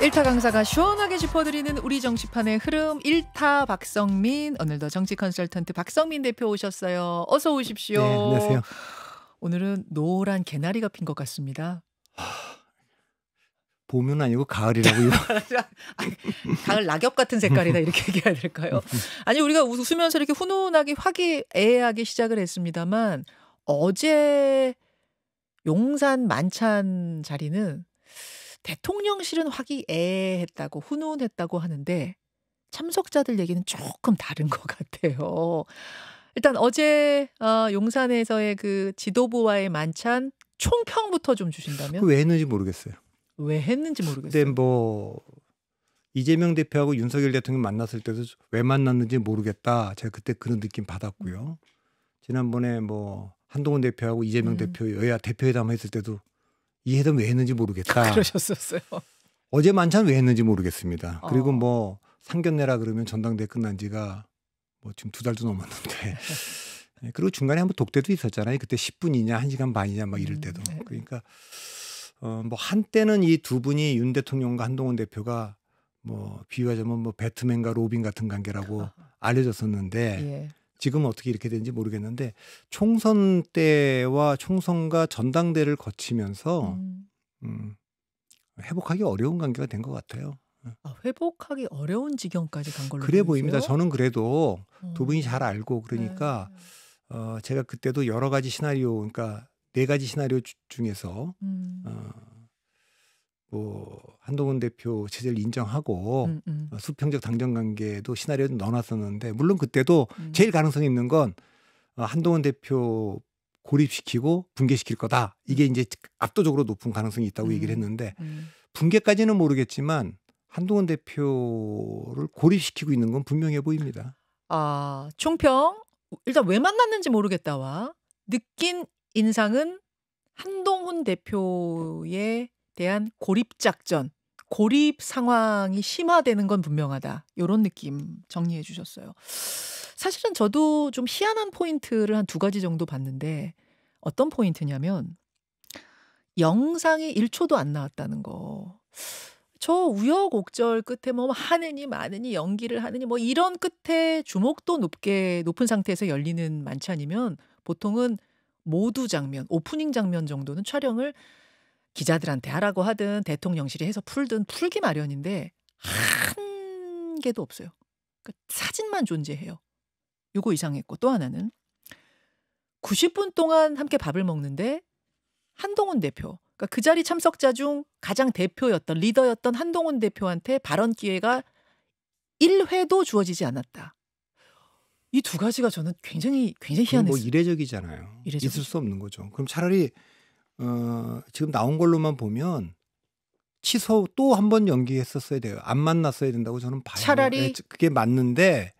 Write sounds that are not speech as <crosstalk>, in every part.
1타 강사가 시원하게 짚어드리는 우리 정치판의 흐름 1타 박성민 오늘도 정치 컨설턴트 박성민 대표 오셨어요. 어서 오십시오. 네, 안녕하세요. 오늘은 노란 개나리가 핀 것 같습니다. 봄은 아니고 가을이라고요. <laughs> 가을 낙엽 같은 색깔이다 이렇게 얘기해야 될까요? <laughs> 아니 우리가 웃으면서 이렇게 훈훈하게 화기애애하게 시작을 했습니다만 어제 용산 만찬 자리는 대통령실은 화기애애했다고 훈훈했다고 하는데 참석자들 얘기는 조금 다른 것 같아요. 일단 어제 어, 용산에서의 그 지도부와의 만찬 총평부터 좀 주신다면? 왜 했는지 모르겠어요. 왜 했는지 모르겠어요. 근데 뭐 이재명 대표하고 윤석열 대통령 만났을 때도 왜 만났는지 모르겠다. 제가 그때 그런 느낌 받았고요. 지난번에 뭐 한동훈 대표하고 이재명 음. 대표 여야 대표회담 했을 때도 이해담왜 했는지 모르겠다. <laughs> 그러셨었어요. 어제 만찬 왜 했는지 모르겠습니다. 그리고 어. 뭐 상견례라 그러면 전당대 회 끝난 지가 뭐 지금 두 달도 넘었는데 <laughs> 네, 그리고 중간에 한 번 독대도 있었잖아요. 그때 10분이냐 1시간 반이냐 막 이럴 음, 때도 네. 그러니까 어, 뭐 한때는 이 두 분이 윤 대통령과 한동훈 대표가 뭐 비유하자면 뭐 배트맨과 로빈 같은 관계라고 아. 알려졌었는데 예. 지금은 어떻게 이렇게 되는지 모르겠는데 총선 때와 총선과 전당대를 거치면서 음. 음, 회복하기 어려운 관계가 된 것 같아요. 예. 아, 회복하기 어려운 지경까지 간 걸로 그래 보이세요? 보입니다. 저는 그래도 어. 두 분이 잘 알고 그러니까 네. 어, 제가 그때도 여러 가지 시나리오, 그러니까 네 가지 시나리오 주, 중에서 음. 어, 뭐 한동훈 대표 체제를 인정하고 음, 음. 어, 수평적 당정 관계도 시나리오에 넣어놨었는데 물론 그때도 음. 제일 가능성 이 있는 건 어, 한동훈 대표 고립시키고 붕괴시킬 거다 이게 음. 이제 압도적으로 높은 가능성이 있다고 음. 얘기를 했는데 음. 붕괴까지는 모르겠지만 한동훈 대표를 고립시키고 있는 건 분명해 보입니다. 아 총평 일단 왜 만났는지 모르겠다와 느낀 인상은 한동훈 대표의 대한 고립작전, 고립 상황이 심화되는 건 분명하다. 요런 느낌 정리해 주셨어요. 사실은 저도 좀 희한한 포인트를 한 두 가지 정도 봤는데 어떤 포인트냐면 영상이 1초도 안 나왔다는 거. 저 우여곡절 끝에 뭐 하느니 마느니 연기를 하느니 뭐 이런 끝에 주목도 높게 높은 상태에서 열리는 만찬이면 보통은 모두 장면, 오프닝 장면 정도는 촬영을 기자들한테 하라고 하든 대통령실이 해서 풀든 풀기 마련인데 한 개도 없어요. 그러니까 사진만 존재해요. 요거 이상했고 또 하나는 90분 동안 함께 밥을 먹는데 한동훈 대표 그러니까 그 자리 참석자 중 가장 대표였던 리더였던 한동훈 대표한테 발언 기회가 1회도 주어지지 않았다. 이 두 가지가 저는 굉장히 굉장히 뭐 희한했어요. 뭐 이례적이잖아요. 이례적이 있을 수 없는 거죠. 그럼 차라리 어, 지금 나온 걸로만 보면 취소 또 한 번 연기했었어야 돼요. 안 만났어야 된다고 저는 봐요. 차라리 예, 그게 맞는데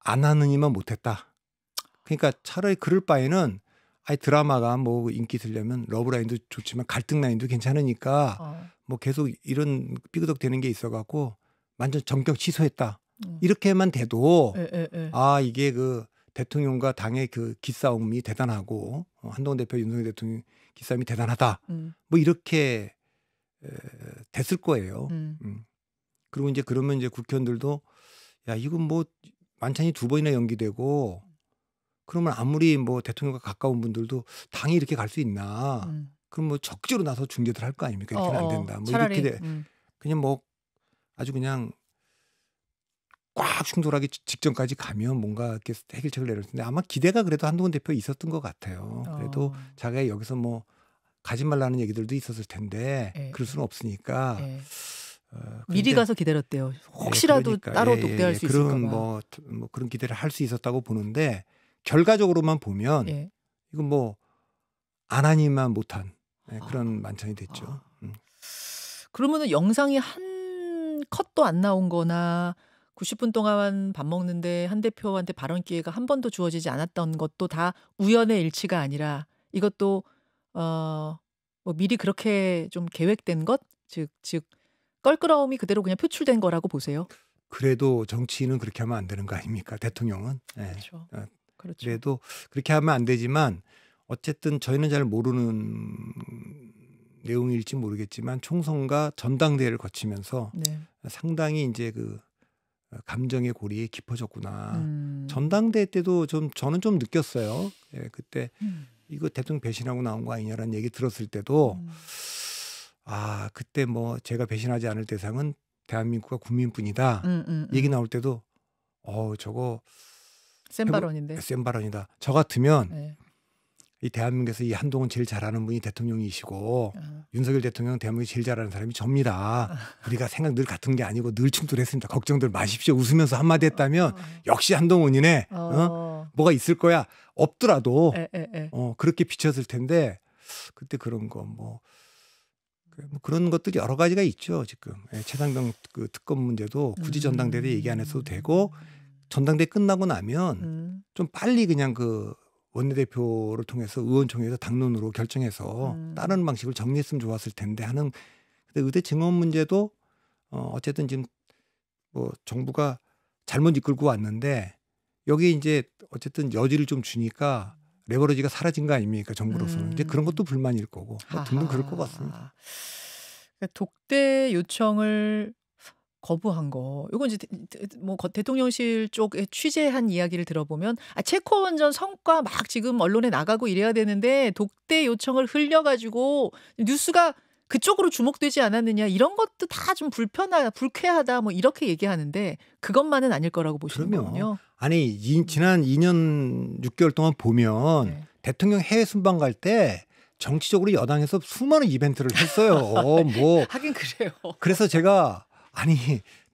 안 하느니만 못했다. 그러니까 차라리 그럴 바에는 아예 드라마가 뭐 인기 들려면 러브라인도 좋지만 갈등라인도 괜찮으니까 어. 뭐 계속 이런 삐그덕대는 게 있어갖고 완전 전격 취소했다. 음. 이렇게만 돼도 에, 에, 에. 아 이게 그 대통령과 당의 그 기싸움이 대단하고 어, 한동훈 대표 윤석열 대통령 기싸움이 대단하다. 음. 뭐 이렇게 에, 됐을 거예요. 음. 음. 그리고 이제 그러면 이제 국회의원들도 야 이건 뭐 만찬이 두 번이나 연기되고 그러면 아무리 뭐 대통령과 가까운 분들도 당이 이렇게 갈 수 있나? 음. 그럼 뭐 적지로 나서 중재들 할 거 아닙니까? 이렇게는 어, 안 어. 된다. 뭐 차라리, 이렇게 돼. 음. 그냥 뭐 아주 그냥 꽉 충돌하기 직전까지 가면 뭔가 이렇게 해결책을 내릴 는데 아마 기대가 그래도 한동훈 대표 있었던 것 같아요. 그래도 어. 자기가 여기서 뭐 가지 말라는 얘기들도 있었을 텐데 예. 그럴 수는 없으니까 예. 어, 미리 가서 기다렸대요. 예, 혹시라도 예, 그러니까. 따로 예, 독대할 수 그런 있을까 봐. 뭐, 뭐 그런 기대를 할 수 있었다고 보는데 결과적으로만 보면 이건 뭐안 하니만 못한 아. 그런 아. 만찬이 됐죠. 아. 음. 그러면은 영상이 한 컷도 안 나온 거나 90분 동안 밥 먹는데 한 대표한테 발언 기회가 한 번도 주어지지 않았던 것도 다 우연의 일치가 아니라 이것도 어, 뭐 미리 그렇게 좀 계획된 것, 즉, 즉 껄끄러움이 그대로 그냥 표출된 거라고 보세요. 그래도 정치인은 그렇게 하면 안 되는 거 아닙니까? 대통령은. 예. 그렇죠. 네. 그렇죠. 그래도 그렇게 하면 안 되지만 어쨌든 저희는 잘 모르는 내용일지 모르겠지만 총선과 전당대회를 거치면서 네. 상당히 이제 그 감정의 고리에 깊어졌구나. 음. 전당대회 때도 좀 저는 좀 느꼈어요. 예, 그때 음. 이거 대통령 배신하고 나온 거 아니냐라는 얘기 들었을 때도 음. 아 그때 뭐 제가 배신하지 않을 대상은 대한민국과 국민뿐이다. 음, 음, 음. 얘기 나올 때도 어 저거 센 발언인데 센 발언이다. 저 같으면 네. 이 대한민국에서 이 한동훈 제일 잘하는 분이 대통령이시고 아. 윤석열 대통령 대한민국이 제일 잘하는 사람이 접니다. 아. 우리가 생각 늘 같은 게 아니고 늘 충돌했습니다. 걱정들 마십시오. 웃으면서 한마디 했다면 어. 역시 한동훈이네. 어. 어. 뭐가 있을 거야. 없더라도 에, 에, 에. 어, 그렇게 비쳤을 텐데 그때 그런 거뭐 뭐 그런 것들이 여러 가지가 있죠 지금 예, 최상병 그 특검 문제도 굳이 음. 전당대회 얘기 안 해도 서 되고 전당대 회 끝나고 나면 음. 좀 빨리 그냥 그 원내대표를 통해서 의원총회에서 당론으로 결정해서 음. 다른 방식을 정리했으면 좋았을 텐데 하는 근데 의대 증언 문제도 어 어쨌든 지금 뭐 정부가 잘못 이끌고 왔는데 여기 이제 어쨌든 여지를 좀 주니까 레버리지가 사라진 거 아닙니까 정부로서는 음. 이제 그런 것도 불만일 거고 뭐 등등 그럴 것 같습니다. 그러니까 독대 요청을 거부한 거. 이건 이제 뭐 대통령실 쪽에 취재한 이야기를 들어보면 아 체코 원전 성과 막 지금 언론에 나가고 이래야 되는데 독대 요청을 흘려 가지고 뉴스가 그쪽으로 주목되지 않았느냐 이런 것도 다 좀 불편하다 불쾌하다 뭐 이렇게 얘기하는데 그것만은 아닐 거라고 보시는 군요 아니 이, 지난 2년 6개월 동안 보면 네. 대통령 해외 순방 갈 때 정치적으로 여당에서 수많은 이벤트를 했어요. <laughs> 뭐 하긴 그래요. 그래서 제가 아니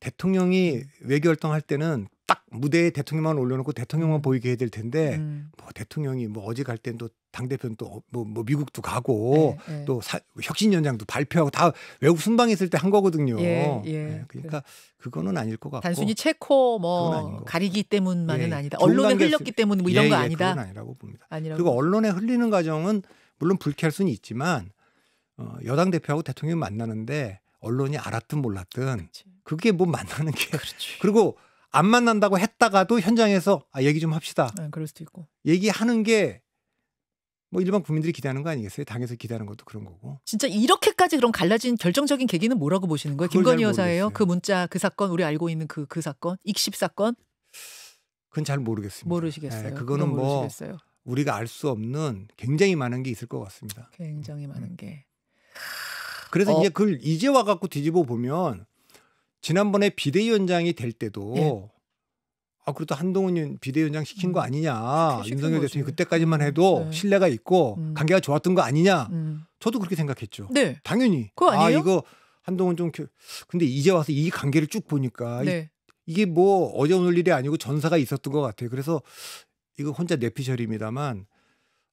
대통령이 외교 활동할 때는 딱 무대에 대통령만 올려놓고 대통령만 음. 보이게 해야 될 텐데 음. 뭐 대통령이 뭐어제갈땐또당 대표는 또뭐 뭐 미국도 가고 예, 예. 또 사, 혁신 연장도 발표하고 다 외국 순방 했을때 한 거거든요. 예, 예. 네, 그러니까 그 그거는 아닐 것 같고 단순히 체코 뭐 가리기 때문만은 예, 예. 아니다. 언론에 흘렸기 때문 뭐 이런 예, 거 아니다. 그건 아니라고 봅니다. 아니라고. 그리고 언론에 흘리는 과정은 물론 불쾌할 수는 있지만 어, 여당 대표하고 대통령 만나는데 언론이 알았든 몰랐든 그치. 그게 뭐 만나는 게 그렇지. <laughs> 그리고 안 만난다고 했다가도 현장에서 아 얘기 좀 합시다. 네, 그럴 수도 있고 얘기하는 게 뭐 일반 국민들이 기대하는 거 아니겠어요? 당에서 기대하는 것도 그런 거고. 진짜 이렇게까지 그럼 갈라진 결정적인 계기는 뭐라고 보시는 거예요? 김건희 여사예요? 그 문자 그 사건 우리 알고 있는 그그 그 사건 익십 사건? 그건 잘 모르겠습니다. 모르시겠어요. 네, 그거는 뭐 모르시겠어요. 우리가 알 수 없는 굉장히 많은 게 있을 것 같습니다. 굉장히 많은 음. 게. 그래서 어. 이제 그걸 이제 와 갖고 뒤집어 보면 지난번에 비대위원장이 될 때도 예. 아 그래도 한동훈 비대위원장 시킨 음. 거 아니냐 윤석열 대통령 네. 그때까지만 해도 네. 신뢰가 있고 음. 관계가 좋았던 거 아니냐 음. 저도 그렇게 생각했죠. 네. 당연히 그거 아, 아니에요? 아 이거 한동훈 좀 근데 이제 와서 이 관계를 쭉 보니까 네. 이, 이게 뭐 어제 오늘 일이 아니고 전사가 있었던 것 같아요. 그래서 이거 혼자 내피셜입니다만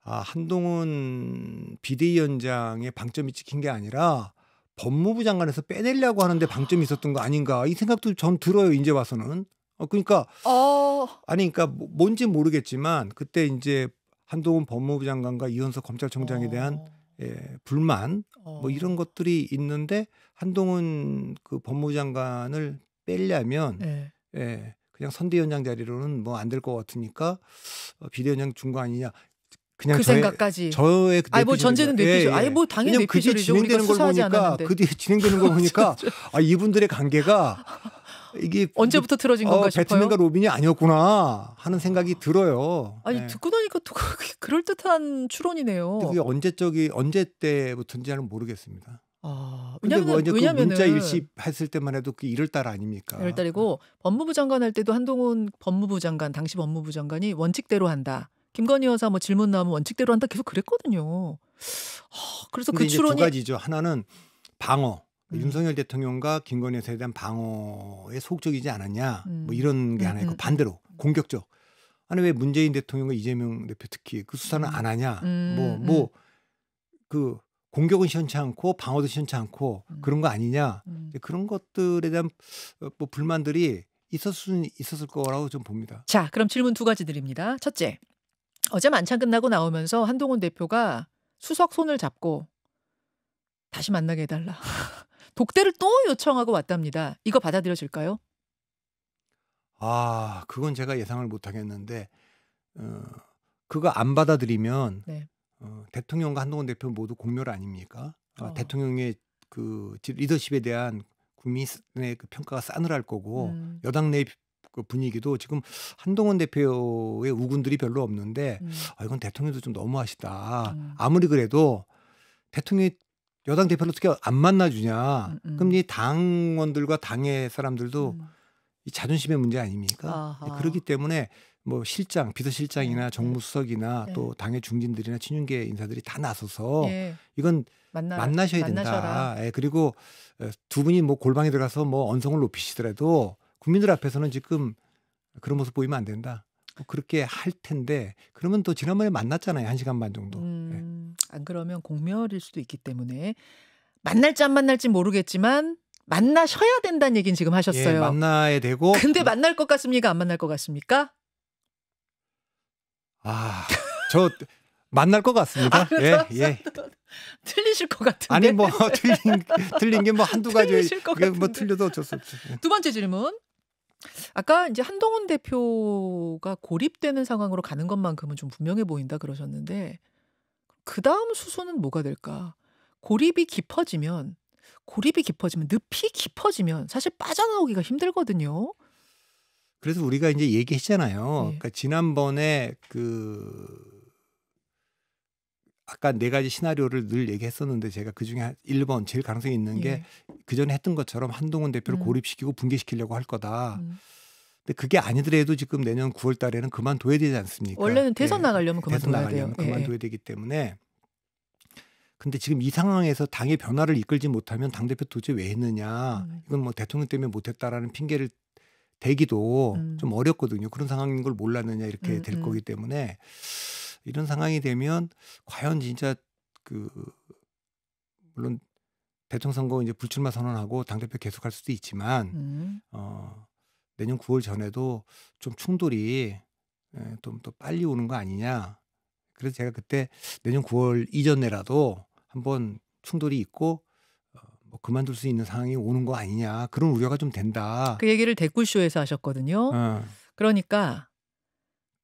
아, 한동훈 비대위원장의 방점이 찍힌 게 아니라 법무부 장관에서 빼내려고 하는데 방점이 있었던 거 아닌가 이 생각도 전 들어요 이제 와서는 어, 그러니까 어... 아니 그러니까 뭐, 뭔지 모르겠지만 그때 이제 한동훈 법무부 장관과 이현석 검찰총장에 대한 어... 예, 불만 어... 뭐 이런 것들이 있는데 한동훈 그 법무부 장관을 빼려면 네. 예, 그냥 선대위원장 자리로는 뭐 안 될 것 같으니까 어, 비대위원장 준 거 아니냐 그냥 그 저의, 생각까지 저의 그 아니 뭐 전제는 뇌피셜 예, 예, 아니 뭐 당연히 뇌피셜이죠. 그게 진행되는 걸 보니까 않았는데. 그 뒤에 진행되는 걸 보니까 아 이분들의 관계가 이게 언제부터 틀어진 건가 어, 싶어요. 배트맨과 로빈이 아니었구나 하는 생각이 들어요. 아니 네. 듣고 나니까 또 <laughs> 그럴 듯한 추론이네요. 그게 언제적이 언제 때부터인지는 모르겠습니다. 아, 뭐 왜냐면 뭐 왜냐면은, 그 문자 일시 했을 때만 해도 그 1월 달 아닙니까? 1월 달이고 네. 법무부 장관 할 때도 한동훈 법무부 장관 당시 법무부 장관이 원칙대로 한다. 김건희 여사 뭐 질문 나오면 원칙대로 한다 계속 그랬거든요. 그래서 그 추론이 두 가지죠. 하나는 방어. 음. 윤석열 대통령과 김건희 여사에 대한 방어에 소극적이지 않았냐. 뭐 음. 뭐 이런 게 음, 하나 있고 음. 반대로 공격적. 아니 왜 문재인 대통령과 이재명 대표 특히 그 수사는 음. 안 하냐. 뭐 뭐 그 공격은 시원치 않고 방어도 시원치 않고 그런 거 아니냐. 그런 것들에 대한 어, 뭐 불만들이 있었을 있었을 거라고 좀 봅니다. 자, 그럼 질문 두 가지 드립니다. 첫째, 어제 만찬 끝나고 나오면서 한동훈 대표가 수석 손을 잡고 다시 만나게 해달라. <laughs> 독대를 또 요청하고 왔답니다. 이거 받아들여질까요? 아, 그건 제가 예상을 못하겠는데 어, 그거 안 받아들이면 네. 어, 대통령과 한동훈 대표 모두 공멸 아닙니까? 아, 어. 아, 대통령의 그 리더십에 대한 국민의 그 평가가 싸늘할 거고 음. 여당 내그 분위기도 지금 한동훈 대표의 우군들이 별로 없는데 음. 아, 이건 대통령도 좀 너무하시다. 음. 아무리 그래도 대통령이 여당 대표를 어떻게 안 만나주냐. 음, 음, 그럼 이 당원들과 당의 사람들도 음. 이 자존심의 문제 아닙니까? 아하. 그렇기 때문에 뭐 실장, 비서실장이나 네, 네. 정무수석이나 네. 또 당의 중진들이나 친윤계 인사들이 다 나서서 네. 이건 만나, 만나셔야 된다. 예, 그리고 두 분이 뭐 골방에 들어가서 뭐 언성을 높이시더라도 국민들 앞에서는 지금 그런 모습 보이면 안 된다. 뭐 그렇게 할 텐데 그러면 또 지난번에 만났잖아요 한 시간 반 정도. 음, 예. 안 그러면 공멸일 수도 있기 때문에 만날지 안 만날지 모르겠지만 만나셔야 된다는 얘기는 지금 하셨어요. 예, 만나야 되고. 근데 만날 것 같습니까? 안 만날 것 같습니까? 아, 저 만날 것 같습니다. 아, 예, 예. <laughs> 틀리실 것 같은데. 아니 뭐 틀린 <laughs> 틀린 게 뭐 한두 가지. 뭐 틀려도 어쩔 수 없죠. 예. 두 번째 질문. 아까 이제 한동훈 대표가 고립되는 상황으로 가는 것만큼은 좀 분명해 보인다 그러셨는데 그 다음 수순은 뭐가 될까? 고립이 깊어지면 고립이 깊어지면 늪이 깊어지면 사실 빠져나오기가 힘들거든요. 그래서 우리가 이제 얘기했잖아요. 네. 그러니까 지난번에 그 아까 네 가지 시나리오를 늘 얘기했었는데 제가 그중에 1번 제일 가능성이 있는 게 예. 그전에 했던 것처럼 한동훈 대표를 음. 고립시키고 붕괴시키려고 할 거다. 음. 근데 그게 아니더라도 지금 내년 9월 달에는 그만둬야 되지 않습니까? 원래는 대선 예. 나가려면 그만둬야 대선 나가려면 돼요. 예, 예. 그만둬야 예. 되기 때문에 근데 지금 이 상황에서 당의 변화를 이끌지 못하면 당 대표 도대체 왜 했느냐? 음. 이건 뭐 대통령 때문에 못 했다라는 핑계를 대기도 음. 좀 어렵거든요. 그런 상황인 걸 몰랐느냐 이렇게 음, 될 음. 거기 때문에 이런 상황이 되면 과연 진짜 그 물론 대통 선거 이제 불출마 선언하고 당 대표 계속할 수도 있지만 음. 어 내년 9월 전에도 좀 충돌이 예, 좀더 빨리 오는 거 아니냐. 그래서 제가 그때 내년 9월 이전에라도 한번 충돌이 있고 어뭐 그만둘 수 있는 상황이 오는 거 아니냐 그런 우려가 좀 된다. 그 얘기를 댓글쇼에서 하셨거든요. 어. 그러니까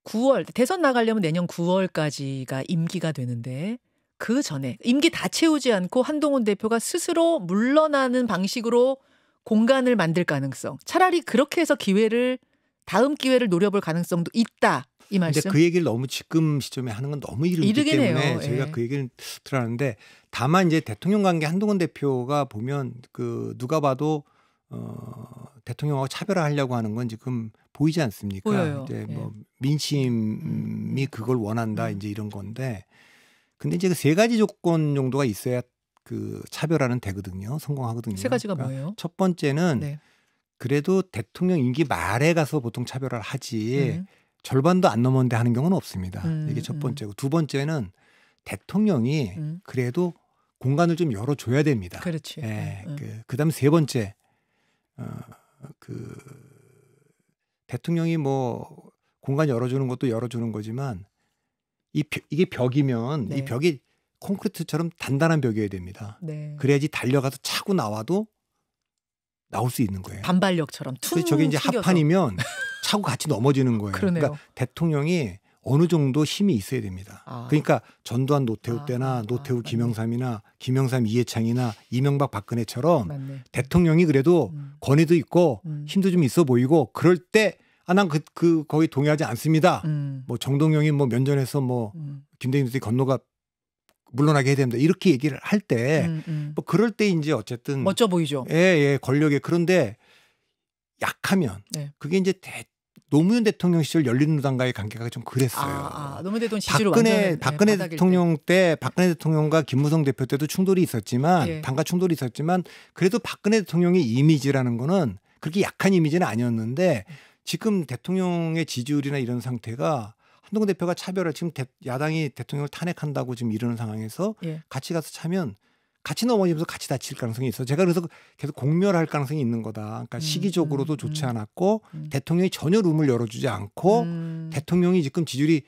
9월 대선 나가려면 내년 9월까지가 임기가 되는데 그 전에 임기 다 채우지 않고 한동훈 대표가 스스로 물러나는 방식으로 공간을 만들 가능성. 차라리 그렇게 해서 기회를 다음 기회를 노려볼 가능성도 있다. 이 말씀. 그 얘기를 너무 지금 시점에 하는 건 너무 이르기 때문에 해요. 저희가 예. 그 얘기를 들었는데 다만 이제 대통령 관계 한동훈 대표가 보면 그 누가 봐도 어 대통령하고 차별화하려고 하는 건 지금 보이지 않습니까? 보여요. 이제 뭐 예. 민심이 그걸 원한다 음. 이제 이런 건데 근데 이제 그 세 가지 조건 정도가 있어야 그 차별화는 되거든요. 성공하거든요. 세 가지가 그러니까 뭐예요? 첫 번째는 네. 그래도 대통령 임기 말에 가서 보통 차별화를 하지 음. 절반도 안 넘었는데 하는 경우는 없습니다. 음, 이게 첫 음, 음. 번째고 두 번째는 대통령이 음. 그래도 공간을 좀 열어줘야 됩니다. 그렇지. 예, 그 그다음 세 번째 어, 그 대통령이 뭐 공간 열어주는 것도 열어주는 거지만 이 벽, 이게 벽이면 네. 이 벽이 콘크리트처럼 단단한 벽이어야 됩니다. 네. 그래야지 달려가서 차고 나와도 나올 수 있는 거예요. 반발력처럼 퉁. 저게 이제 합판이면 차고 같이 넘어지는 거예요. <laughs> 그러네요. 그러니까 대통령이 어느 정도 힘이 있어야 됩니다. 아. 그러니까 전두환 노태우 아. 때나 아, 노태우 아. 김영삼이나 김영삼 이해창이나 이명박 박근혜처럼 맞네. 대통령이 그래도 음. 권위도 있고 음. 힘도 좀 있어 보이고 그럴 때 아, 난 그, 그, 거의 동의하지 않습니다. 음. 뭐 정동영이 뭐 면전에서 뭐 음. 김대중 이 건너가 물러나게 해야 됩니다. 이렇게 얘기를 할 때, 음, 음. 뭐 그럴 때 이제 어쨌든 멋져 보이죠. 예, 예, 권력에 그런데 약하면 네. 그게 이제 대, 노무현 대통령 시절 열린우리당과의 관계가 좀 그랬어요. 아, 아, 노무현 대통령 시절 박근혜 네, 박근혜 대통령 때. 때. 박근혜 대통령과 김무성 대표 때도 충돌이 있었지만 예. 당과 충돌이 있었지만 그래도 박근혜 대통령의 이미지라는 거는 그렇게 약한 이미지는 아니었는데 지금 대통령의 지지율이나 이런 상태가 한동훈 대표가 차별을 지금 대, 야당이 대통령을 탄핵한다고 지금 이러는 상황에서 예. 같이 가서 차면 같이 넘어지면서 같이 다칠 가능성이 있어. 제가 그래서 계속 공멸할 가능성이 있는 거다. 그러니까 음, 시기적으로도 음, 좋지 음. 않았고 음. 대통령이 전혀 룸을 열어주지 않고 음. 대통령이 지금 지지율이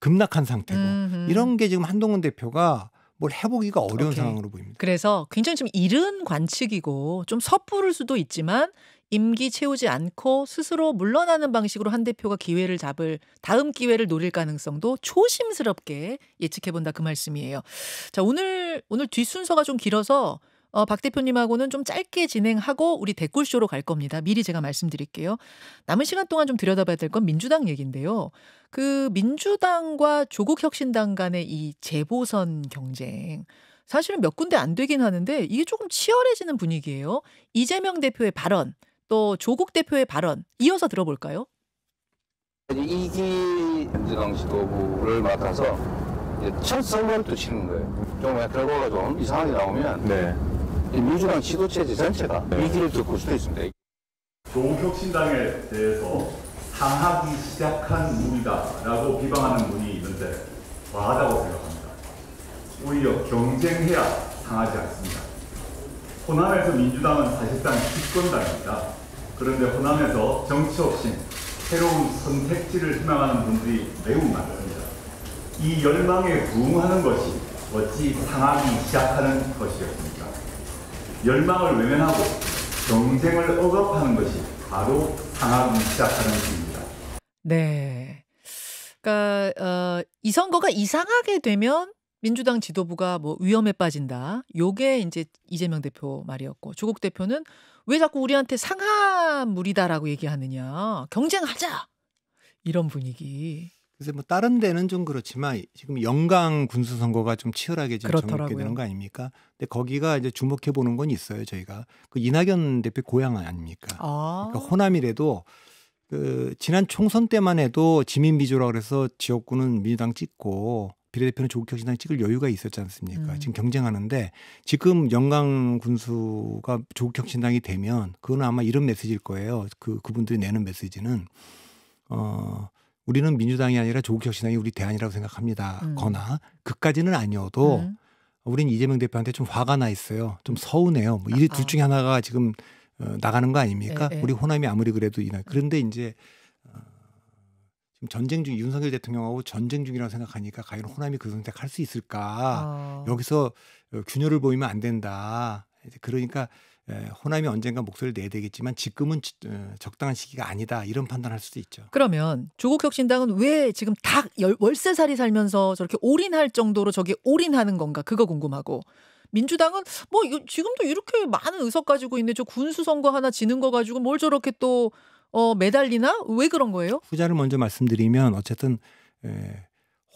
급락한 상태고 음, 이런 게 지금 한동훈 대표가 뭘 해보기가 어려운 오케이. 상황으로 보입니다. 그래서 굉장히 좀 이른 관측이고 좀 섣부를 수도 있지만 임기 채우지 않고 스스로 물러나는 방식으로 한 대표가 기회를 잡을 다음 기회를 노릴 가능성도 초심스럽게 예측해 본다 그 말씀이에요. 자, 오늘 오늘 뒷순서가 좀 길어서 어, 박 대표님하고는 좀 짧게 진행하고 우리 댓글쇼로 갈 겁니다. 미리 제가 말씀드릴게요. 남은 시간 동안 좀 들여다봐야 될 건 민주당 얘기인데요. 그 민주당과 조국 혁신당 간의 이 재보선 경쟁. 사실은 몇 군데 안 되긴 하는데 이게 조금 치열해지는 분위기예요. 이재명 대표의 발언, 또 조국 대표의 발언 이어서 들어볼까요? 이기 민주당지도부를 맡아서 첫 선거를 또 치는 거예요. 정 결과가 좀 이상하게 나오면 네. 민주당 지도체제 전체가 위기를 네. 겪을 수도 있습니다. 조국혁신당에 대해서 당하기 시작한 물이다라고 비방하는 분이 있는데 과하다고 생각합니다. 오히려 경쟁해야 당하지 않습니다. 호남에서 민주당은 사실상 집권당입니다. 그런데 호남에서 정치 혁신, 새로운 선택지를 희망하는 분들이 매우 많습니다. 이 열망에 부응하는 것이 어찌 상하기 시작하는 것이었습니까? 열망을 외면하고 경쟁을 억압하는 것이 바로 상하기 시작하는 일입니다. 네. 그러니까 어, 이 선거가 이상하게 되면 민주당 지도부가 뭐 위험에 빠진다. 요게 이제 이재명 대표 말이었고 조국 대표는 왜 자꾸 우리한테 상하 물이다라고 얘기하느냐. 경쟁하자. 이런 분위기. 그래서 뭐 다른 데는 좀 그렇지만 지금 영강 군수 선거가 좀 치열하게 지금 전국게 되는 거 아닙니까? 근데 거기가 이제 주목해 보는 건 있어요 저희가 그 이낙연 대표 고향 아닙니까? 아~ 그러니까 호남이라도 그 지난 총선 때만 해도 지민 비조라 그래서 지역구는 민주당 찍고 비례대표는 조국혁신당 찍을 여유가 있었지 않습니까? 음. 지금 경쟁하는데 지금 영광 군수가 조국혁신당이 되면 그건 아마 이런 메시지일 거예요. 그 그분들이 내는 메시지는 어 우리는 민주당이 아니라 조국혁신당이 우리 대안이라고 생각합니다.거나 음. 그까지는 아니어도 음. 우린 이재명 대표한테 좀 화가 나 있어요. 좀 서운해요. 뭐 이둘 아, 아. 중에 하나가 지금 어, 나가는 거 아닙니까? 에, 예, 에. 예. 우리 호남이 아무리 그래도 이나 그런데 이제 지금 전쟁 중 윤석열 대통령하고 전쟁 중이라고 생각하니까 과연 호남이 그 선택할 수 있을까? 어. 여기서 어, 균열을 보이면 안 된다. 그러니까 호남이 언젠가 목소리를 내야 되겠지만 지금은 어, 적당한 시기가 아니다 이런 판단할 수도 있죠. 그러면 조국 혁신당은 왜 지금 닭 월세살이 살면서 저렇게 올인할 정도로 저게 올인하는 건가 그거 궁금하고 민주당은 뭐 지금도 이렇게 많은 의석 가지고 있는데 저 군수선거 하나 지는 거 가지고 뭘 저렇게 또 어, 매달리나? 왜 그런 거예요? 후자를 먼저 말씀드리면 어쨌든 에,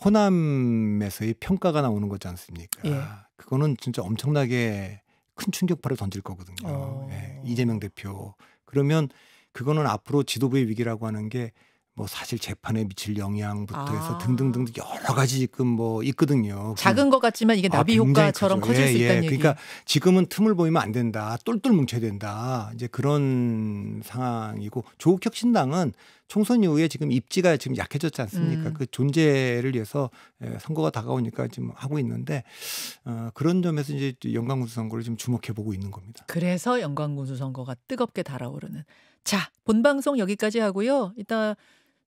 호남에서의 평가가 나오는 거지 않습니까? 예. 그거는 진짜 엄청나게 큰 충격파를 던질 거거든요. 어... 예, 이재명 대표. 그러면 그거는 앞으로 지도부의 위기라고 하는 게뭐 사실 재판에 미칠 영향부터 아. 해서 등등등 여러 가지 지금 뭐 있거든요. 작은 것 같지만 이게 아, 나비 아, 효과처럼 커질 예, 수 예. 있다는 예. 얘기. 그러니까 지금은 틈을 보이면 안 된다. 똘똘 뭉쳐야 된다. 이제 그런 상황이고 조국혁신당은 총선 이후에 지금 입지가 지금 약해졌지 않습니까? 음. 그 존재를 위해서 예, 선거가 다가오니까 지금 하고 있는데 어, 그런 점에서 이제 영광군수 선거를 지금 주목해 보고 있는 겁니다. 그래서 영광군수 선거가 뜨겁게 달아오르는. 자, 본 방송 여기까지 하고요. 이따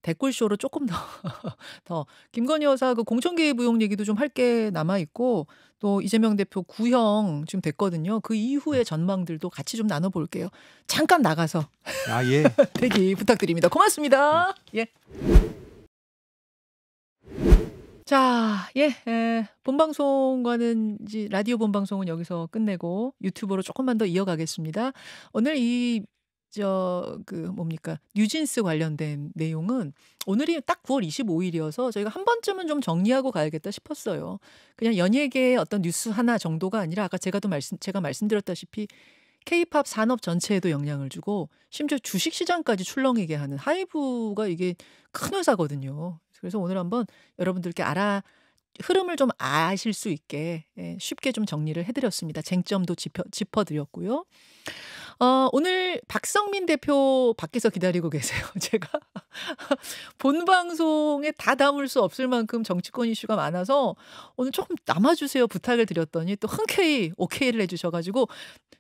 댓글쇼로 조금 더, <laughs> 더, 김건희 여사 그 공천개입 의혹 얘기도 좀 할 게 남아있고, 또 이재명 대표 구형 지금 됐거든요. 그 이후의 네. 전망들도 같이 좀 나눠볼게요. 잠깐 나가서. 아, 예. <laughs> 대기 부탁드립니다. 고맙습니다. 네. 예. 자, 예, 에, 본방송과는 이제 라디오 본방송은 여기서 끝내고 유튜브로 조금만 더 이어가겠습니다. 오늘 이 저그 뭡니까 뉴진스 관련된 내용은 오늘이 딱 9월 25일이어서 저희가 한 번쯤은 좀 정리하고 가야겠다 싶었어요. 그냥 연예계의 어떤 뉴스 하나 정도가 아니라 아까 제가도 말씀 제가 말씀드렸다시피 케이팝 산업 전체에도 영향을 주고 심지어 주식 시장까지 출렁이게 하는 하이브가 이게 큰 회사거든요. 그래서 오늘 한번 여러분들께 알아 흐름을 좀 아실 수 있게 예, 쉽게 좀 정리를 해드렸습니다. 쟁점도 짚어, 짚어드렸고요. 어, 오늘 박성민 대표 밖에서 기다리고 계세요. <laughs> 제가 본 방송에 다 담을 수 없을 만큼 정치권 이슈가 많아서 오늘 조금 남아주세요 부탁을 드렸더니 또 흔쾌히 오케이를 해주셔가지고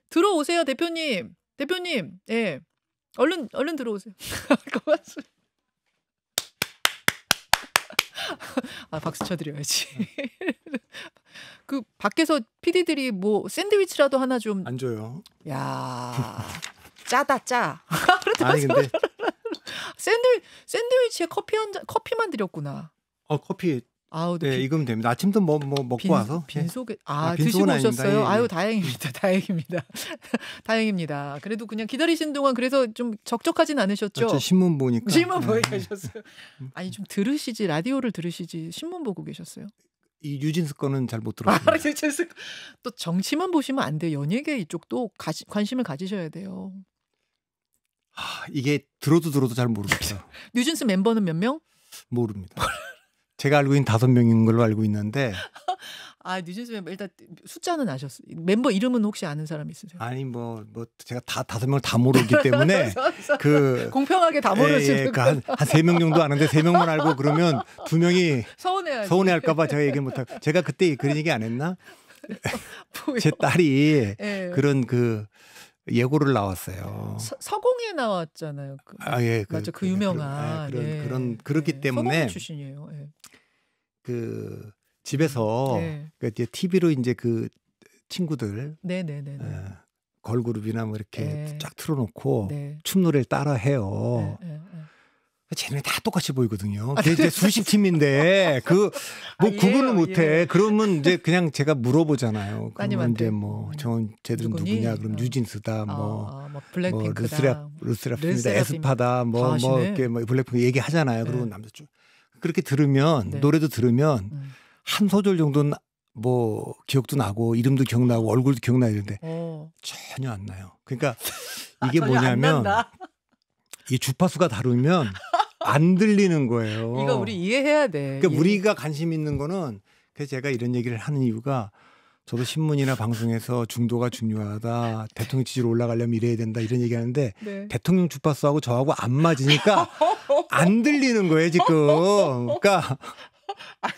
들어오세요 대표님. 대표님, 예. 네. 얼른, 얼른 들어오세요. 고맙습니다. <laughs> 그 아, 박수 쳐드려야지. 그 밖에서 피디들이뭐 샌드위치라도 하나 좀 안 줘요. 야 짜다 짜. <laughs> 아니 근데 샌드 샌드위치에 커피 한 잔, 커피만 드렸구나. 어 커피. 아우 네, 빈... 익으면 됩니다. 아침도 뭐, 뭐 먹고 빈, 와서 예. 빈속에 아, 아 드시고 오셨어요. 예, 예. 아유 다행입니다. <laughs> 다행입니다. <laughs> 다행입니다. 그래도 그냥 기다리신 동안 그래서 좀 적적하진 않으셨죠? 아, 신문 보니까 신문 보고 음. 계셨어요. 아니 좀 들으시지 라디오를 들으시지 신문 보고 계셨어요? 이 유진스 거는 잘못 들었어요. 아, <laughs> 유진스 또 정치만 보시면 안 돼. 연예계 이쪽도 가시, 관심을 가지셔야 돼요. 하, 아, 이게 들어도 들어도 잘 모르겠어요. <laughs> 진스 멤버는 몇 명? 모릅니다. 제가 알고 있는 다섯 명인 걸로 알고 있는데 <laughs> 아 뉴진스 멤버 일단 숫자는 아셨어요. 멤버 이름은 혹시 아는 사람 있으세요? 아니 뭐뭐 뭐 제가 다 다섯 명을 다 모르기 때문에 <laughs> 그 공평하게 다 모르시는 예, 예, 그한세 명 정도 아는데 세 명만 알고 그러면 두 명이 서운해 서운해 할까봐 제가 얘기 못 하고 제가 그때 그런 얘기 안 했나? <laughs> 제 딸이 예. 그런 그 예고를 나왔어요. 서, 공에 나왔잖아요. 그, 아 예, 그, 맞죠. 그, 예, 유명한 예, 그런, 예, 그런 그런 그렇기 때문에 서공 출신이에요. 그 집에서 네. 그 이제 TV로 이제 그 친구들 네네네 네, 예, 걸그룹이나 뭐 이렇게 네. 쫙 틀어놓고 네. 춤 노래를 따라 해요. 쟤네 네, 네. 다 똑같이 보이거든요. 아, 그게 이제 수십 팀인데 그뭐 <laughs> 아, 구분을 못해. 예. 그러면 이제 그냥 제가 물어보잖아요. 그러면 이제 뭐저 음. 쟤들은 누구니? 누구냐? 그럼 어. 뉴진스다, 아, 뭐, 아, 뭐, 뭐 블랙핑크다, 뭐스랩루스랩다 에스파다, 뭐뭐 뭐 이렇게 뭐 블랙핑크 얘기하잖아요. 그리고 남자 쪽 그렇게 들으면 네. 노래도 들으면. 음. 한 소절 정도는 뭐 기억도 나고 이름도 기억나고 얼굴도 기억나 이런데 오. 어. 전혀 안 나요. 그러니까 <laughs> 아, 이게 아, 뭐냐면 <laughs> 이 주파수가 다르면 안 들리는 거예요. 이거 우리 이해해야 돼. 그러니까 이해. 예. 우리가 관심 있는 거는 그래서 제가 이런 얘기를 하는 이유가 저도 신문이나 방송에서 중도가 중요하다. 대통령 지지로 올라가려면 이래야 된다. 이런 얘기 하는데 네. 대통령 주파수하고 저하고 안 맞으니까 <laughs> 안 들리는 거예요, 지금. 그러니까 <laughs> 아니,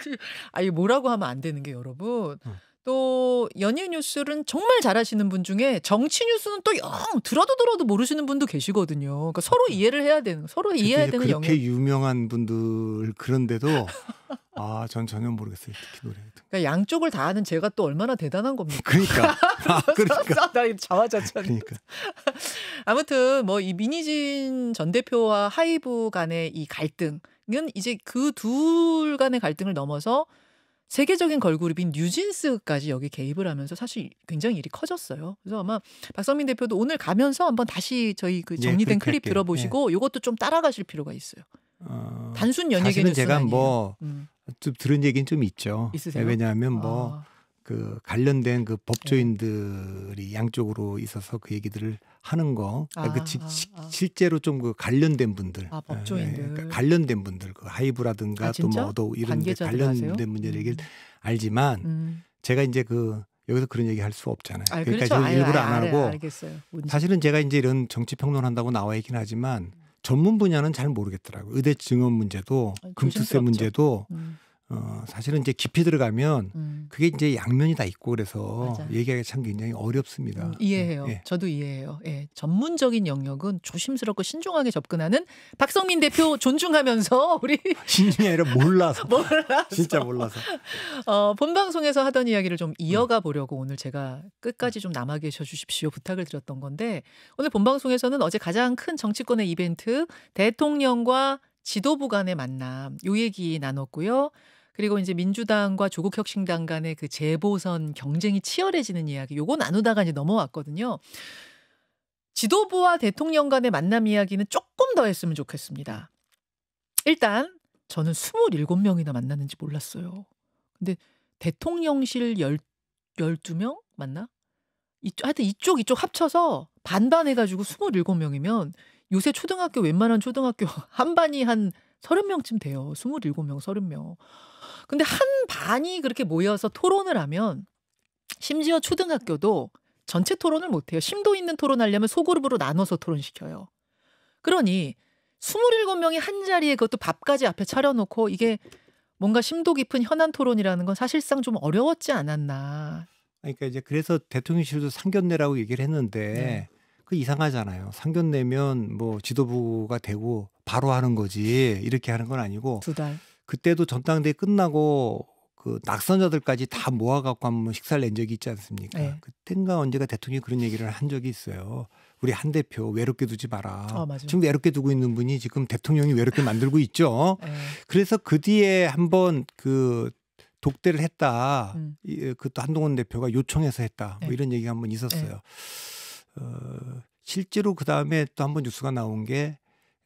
아니 뭐라고 하면 안 되는 게 여러분 어. 또 연예 뉴스는 정말 잘하시는 분 중에 정치 뉴스는 또 영 들어도 들어도 모르시는 분도 계시거든요. 그러니까 서로 음. 이해를 해야 되는 서로 이해해야 되는 영역. 그렇게 유명한 분들 그런데도 <laughs> 아, 전 전혀 모르겠어요. 특히 노래. 그러니까 양쪽을 다 아는 제가 또 얼마나 대단한 겁니까? 그러니까. <laughs> 아, 그러니까. <laughs> 나 자화자찬. 그러니까. 아무튼 뭐이 민희진 전 대표와 하이브 간의 이 갈등은 이제 그 둘 간의 갈등을 넘어서 세계적인 걸그룹인 뉴진스까지 여기 개입을 하면서 사실 굉장히 일이 커졌어요. 그래서 아마 박성민 대표도 오늘 가면서 한번 다시 저희 그 예, 정리된 예, 클립 들어보시고 예. 이것도 좀 따라가실 필요가 있어요. 어, 단순 연예계는 제가 뭐좀 음. 들은 얘기는 좀 있죠. 있으세요? 예, 왜냐하면 뭐. 아. 그 관련된 그 법조인들이 예. 양쪽으로 있어서 그 얘기들을 하는 거 그러니까 아, 그 지, 아, 아, 아, 실제로 좀 그 관련된 분들 아, 법조인들 예, 그러니까 관련된 분들 그 하이브라든가 아, 또뭐 어도 이런 데 관련된 하세요? 문제 얘기를 음. 알지만 음. 제가 이제 그 여기서 그런 얘기 할 수 없잖아요. 아, 그러니까 그렇죠. 아 일부러 아안아 하고 사실은 제가 이제 이런 정치 평론한다고 나와 있긴 하지만 음. 전문 분야는 잘 모르겠더라고요. 의대 증언 문제도 금투세 문제도 음. 어, 사실은 이제 깊이 들어가면 음. 그게 이제 양면이 다 있고 그래서 맞아요. 얘기하기 참 굉장히 어렵습니다. 음, 이해해요. 네. 저도 이해해요. 예. 전문적인 영역은 조심스럽고 신중하게 접근하는 박성민 대표 존중하면서 <laughs> 우리 신중이 아니라 몰라서. <laughs> 몰라서. 진짜 몰라서. 어, 본 방송에서 하던 이야기를 좀 음. 이어가 보려고 음. 오늘 제가 끝까지 음. 좀 남아 계셔 주십시오 부탁을 드렸던 건데 오늘 본 방송에서는 어제 가장 큰 정치권의 이벤트 대통령과 지도부 간의 만남 요 얘기 나눴고요. 그리고 이제 민주당과 조국혁신당 간의 그 재보선 경쟁이 치열해지는 이야기 요거 나누다가 이제 넘어왔거든요. 지도부와 대통령 간의 만남 이야기는 조금 더 했으면 좋겠습니다. 일단 저는 27명이나 만났는지 몰랐어요. 근데 대통령실 열, 12명 맞나? 이쪽, 하여튼 이쪽 이쪽 합쳐서 반반 해가지고 27명이면 요새 초등학교 웬만한 초등학교 <laughs> 한 반이 한 30명쯤 돼요. 27명, 30명. 근데 한 반이 그렇게 모여서 토론을 하면 심지어 초등학교도 전체 토론을 못해요. 심도 있는 토론하려면 소그룹으로 나눠서 토론시켜요. 그러니 27명이 한 자리에 그것도 밥까지 앞에 차려놓고 이게 뭔가 심도 깊은 현안 토론이라는 건 사실상 좀 어려웠지 않았나. 그러니까 이제 그래서 대통령실도 상견례라고 얘기를 했는데 네. 그 이상하잖아요. 상견례면 뭐 지도부가 되고 바로 하는 거지 이렇게 하는 건 아니고 두 달. 그때도 전당대회 끝나고 그 낙선자들까지 다 모아갖고 한 번 식사를 낸 적이 있지 않습니까? 네. 그땐가 언제가 대통령이 그런 얘기를 한 적이 있어요. 우리 한 대표 외롭게 두지 마라. 아, 지금 외롭게 두고 있는 분이 지금 대통령이 외롭게 만들고 있죠. <laughs> 네. 그래서 그 뒤에 한번 그 독대를 했다. 음. 그또 한동훈 대표가 요청해서 했다. 뭐 네. 이런 얘기가 한번 있었어요. 네. 어, 실제로 그 다음에 또 한 번 뉴스가 나온 게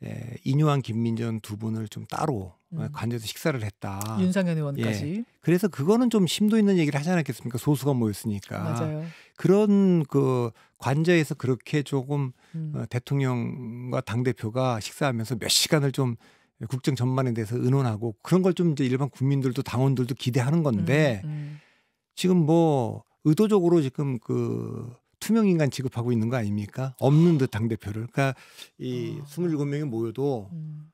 예, 인유한 김민전 두 분을 좀 따로 음. 어, 관저에서 식사를 했다. 윤상현 예. 의원까지. 예. 그래서 그거는 좀 심도 있는 얘기를 하지 않았겠습니까? 소수가 모였으니까. 맞아요. 그런 그 관저에서 그렇게 조금 음. 어, 대통령과 당 대표가 식사하면서 몇 시간을 좀 국정 전반에 대해서 의논하고 그런 걸 좀 이제 일반 국민들도 당원들도 기대하는 건데 음, 음, 지금 뭐 의도적으로 지금 그 투명 인간 취급하고 있는 거 아닙니까? 없는 듯 당 대표를. 그러니까 이 어. 아. 27명이 모여도 음.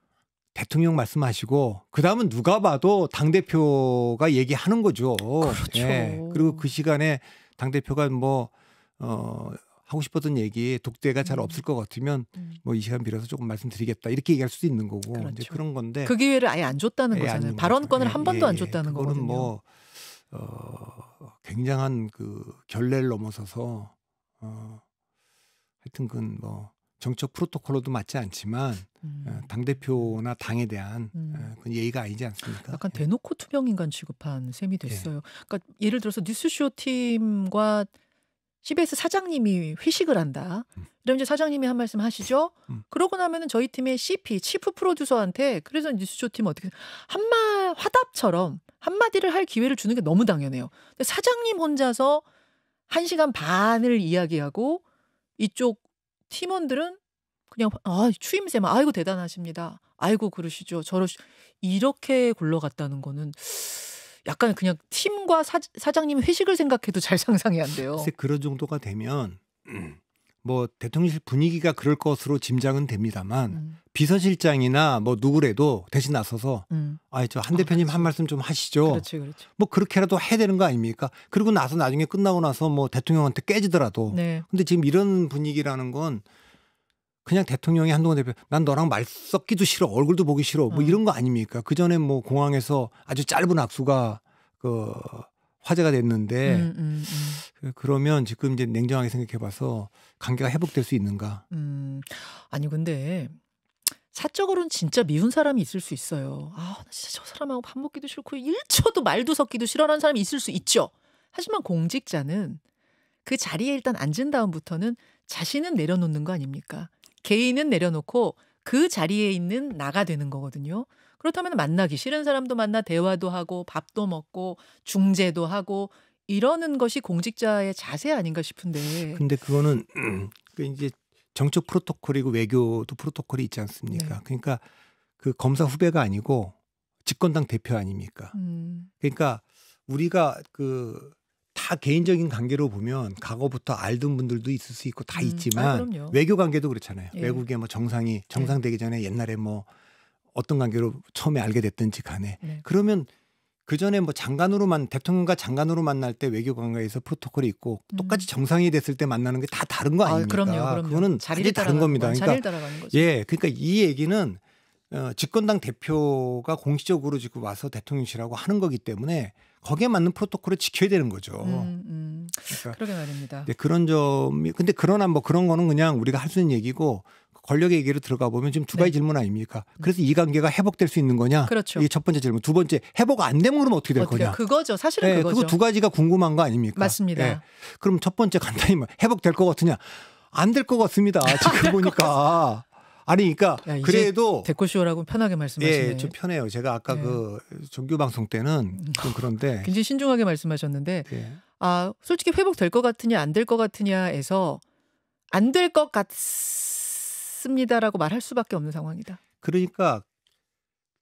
대통령 말씀하시고 그 다음은 누가 봐도 당 대표가 얘기하는 거죠. 그렇죠. 예. 그리고 그 시간에 당 대표가 뭐 어, 하고 싶었던 얘기 독대가 잘 음. 없을 것 같으면 음. 뭐이 시간 빌어서 조금 말씀드리겠다 이렇게 얘기할 수도 있는 거고 그렇죠. 이제 그런 건데 그 기회를 아예 안 줬다는 예, 거잖아요. 안 발언권을 예, 한 번도 예, 안 예. 줬다는 거거는 거거든요. 뭐 어, 굉장한 그 결례를 넘어서서 어, 하여튼 그뭐 정책 치 프로토콜로도 맞지 않지만 어, 음. 당 대표나 당에 대한 음. 어, 예의가 아니지 않습니까? 약간 예. 대놓고 투명 인간 취급한 셈이 예. 됐어요. 예. 그러니까 예를 들어서 뉴스쇼 팀과 CBS 사장님이 회식을 한다. 그럼 음. 이제 사장님이 한 말씀 하시죠. 음. 그러고 나면은 저희 팀의 CP, 치프 프로듀서한테 그래서 뉴스쇼 팀 어떻게 한말 화답처럼 한마디를 할 기회를 주는 게 너무 당연해요. 근데 사장님 혼자서 한시간 반을 이야기하고 이쪽 팀원들은 그냥 아 추임새만 아이고 대단하십니다. 아이고 그러시죠. 저러 이렇게 굴러갔다는 거는 약간 그냥 팀과 사, 장님 회식을 생각해도 잘 상상이 안 돼요. 글쎄 그런 정도가 되면 음, 뭐 대통령실 분위기가 그럴 것으로 짐작은 됩니다만 음. 비서실장이나 뭐누구래도 대신 나서서 음. 아저 한 아, 대표님 아, 한 그렇죠. 말씀 좀 하시죠. 그렇지, 그렇지. 뭐 그렇게라도 해야 되는 거 아닙니까? 그리고 나서 나중에 끝나고 나서 뭐 대통령한테 깨지더라도. 네. 근데 지금 이런 분위기라는 건 그냥 대통령이 한동훈 대표 난 너랑 말 섞기도 싫어 얼굴도 보기 싫어 뭐 음. 이런 거 아닙니까? 그 전에 뭐 공항에서 아주 짧은 악수가 그 화제가 됐는데 음, 음, 음. 그러면 지금 이제 냉정하게 생각해봐서 관계가 회복될 수 있는가? 음, 아니 근데 사적으로는 진짜 미운 사람이 있을 수 있어요. 아, 나 진짜 저 사람하고 밥 먹기도 싫고 1초도 말도 섞기도 싫어하는 사람이 있을 수 있죠. 하지만 공직자는 그 자리에 일단 앉은 다음부터는 자신은 내려놓는 거 아닙니까? 개인은 내려놓고 그 자리에 있는 나가 되는 거거든요. 그렇다면 만나기 싫은 사람도 만나 대화도 하고 밥도 먹고 중재도 하고 이러는 것이 공직자의 자세 아닌가 싶은데. 근데 그거는 <clears throat> 그 이제 정책 프로토콜이고 외교도 프로토콜이 있지 않습니까? 네. 그러니까 그 검사 후배가 아니고 집권당 대표 아닙니까? 음. 그러니까 우리가 그 다 개인적인 관계로 보면 과거부터 알던 분들도 있을 수 있고 다 음. 아, 있지만 아, 외교 관계도 그렇잖아요. 예. 외국에 뭐 정상이 네. 정상되기 전에 옛날에 뭐 어떤 관계로 처음에 알게 됐든지 간에 네. 그러면 그 전에 뭐 장관으로만 대통령과 장관으로 만날 때 외교 관계에서 프로토콜이 있고 음. 똑같이 정상이 됐을 때 만나는 게 다 다른 거 아, 아닙니까? 아, 그럼요, 그럼요. 그거는 자리를 다른 겁니다. 그러니까 예, 그러니까 이 얘기는 어, 집권당 대표가 공식적으로 지금 와서 대통령실하고 하는 거기 때문에 거기에 맞는 프로토콜을 지켜야 되는 거죠. 음, 음. 그러니까 그러게 말입니다. 네, 그런 점이 근데 그러나 뭐 그런 거는 그냥 우리가 할 수 있는 얘기고 권력의 얘기로 들어가 보면 지금 두 네. 가지 네. 질문 아닙니까? 그래서 이 관계가 회복될 수 있는 거냐? 그렇죠. 이게 첫 번째 질문. 두 번째 회복 안 되면 그러 어떻게 될 어떻게, 거냐? 그거죠. 사실은 네, 그거죠. 그거 두 가지가 궁금한 거 아닙니까? 맞습니다. 네. 그럼 첫 번째 간단히 말 뭐 회복될 것 같으냐? 안 될 것 같습니다. 지금 보니까. 아니, 그러니까 야, 그래도 데코쇼라고 편하게 말씀하시네요. 예, 좀 편해요. 제가 아까 예. 그 종교 방송 때는 좀 그런데 굉장히 신중하게 말씀하셨는데 예. 아 솔직히 회복될 것 같으냐 안 될 것 같으냐에서 안 될 것 같. 있습니다라고 말할 수밖에 없는 상황이다. 그러니까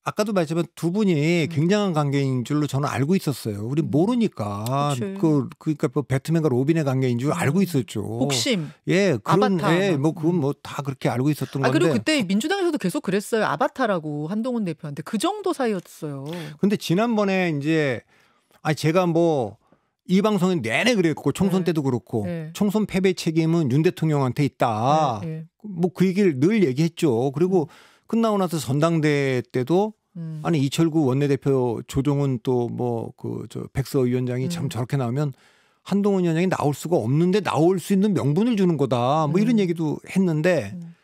아까도 말했지만 두 분이 음. 굉장한 관계인 줄로 저는 알고 있었어요. 우리 음. 모르니까 그치. 그 그러니까 뭐 배트맨과 로빈의 관계인 줄 알고 음. 있었죠. 복심. 예, 그런 아바타. 예, 뭐 그건 뭐다 그렇게 알고 있었던 아, 건데. 그리고 그때 민주당에서도 계속 그랬어요. 아바타라고 한동훈 대표한테 그 정도 사이였어요. 근데 지난번에 이제 아 제가 뭐 이 방송에 내내 그랬고 총선 네. 때도 그렇고 네. 총선 패배 책임은 윤 대통령한테 있다. 네. 네. 뭐그 얘기를 늘 얘기했죠. 그리고 끝나고 나서 전당대회 때도 음. 아니 이철구 원내대표 조정은 또뭐 그 저 백서 위원장이 음. 참 저렇게 나오면 한동훈 위원장이 나올 수가 없는데 나올 수 있는 명분을 주는 거다. 뭐 이런 음. 얘기도 했는데 음.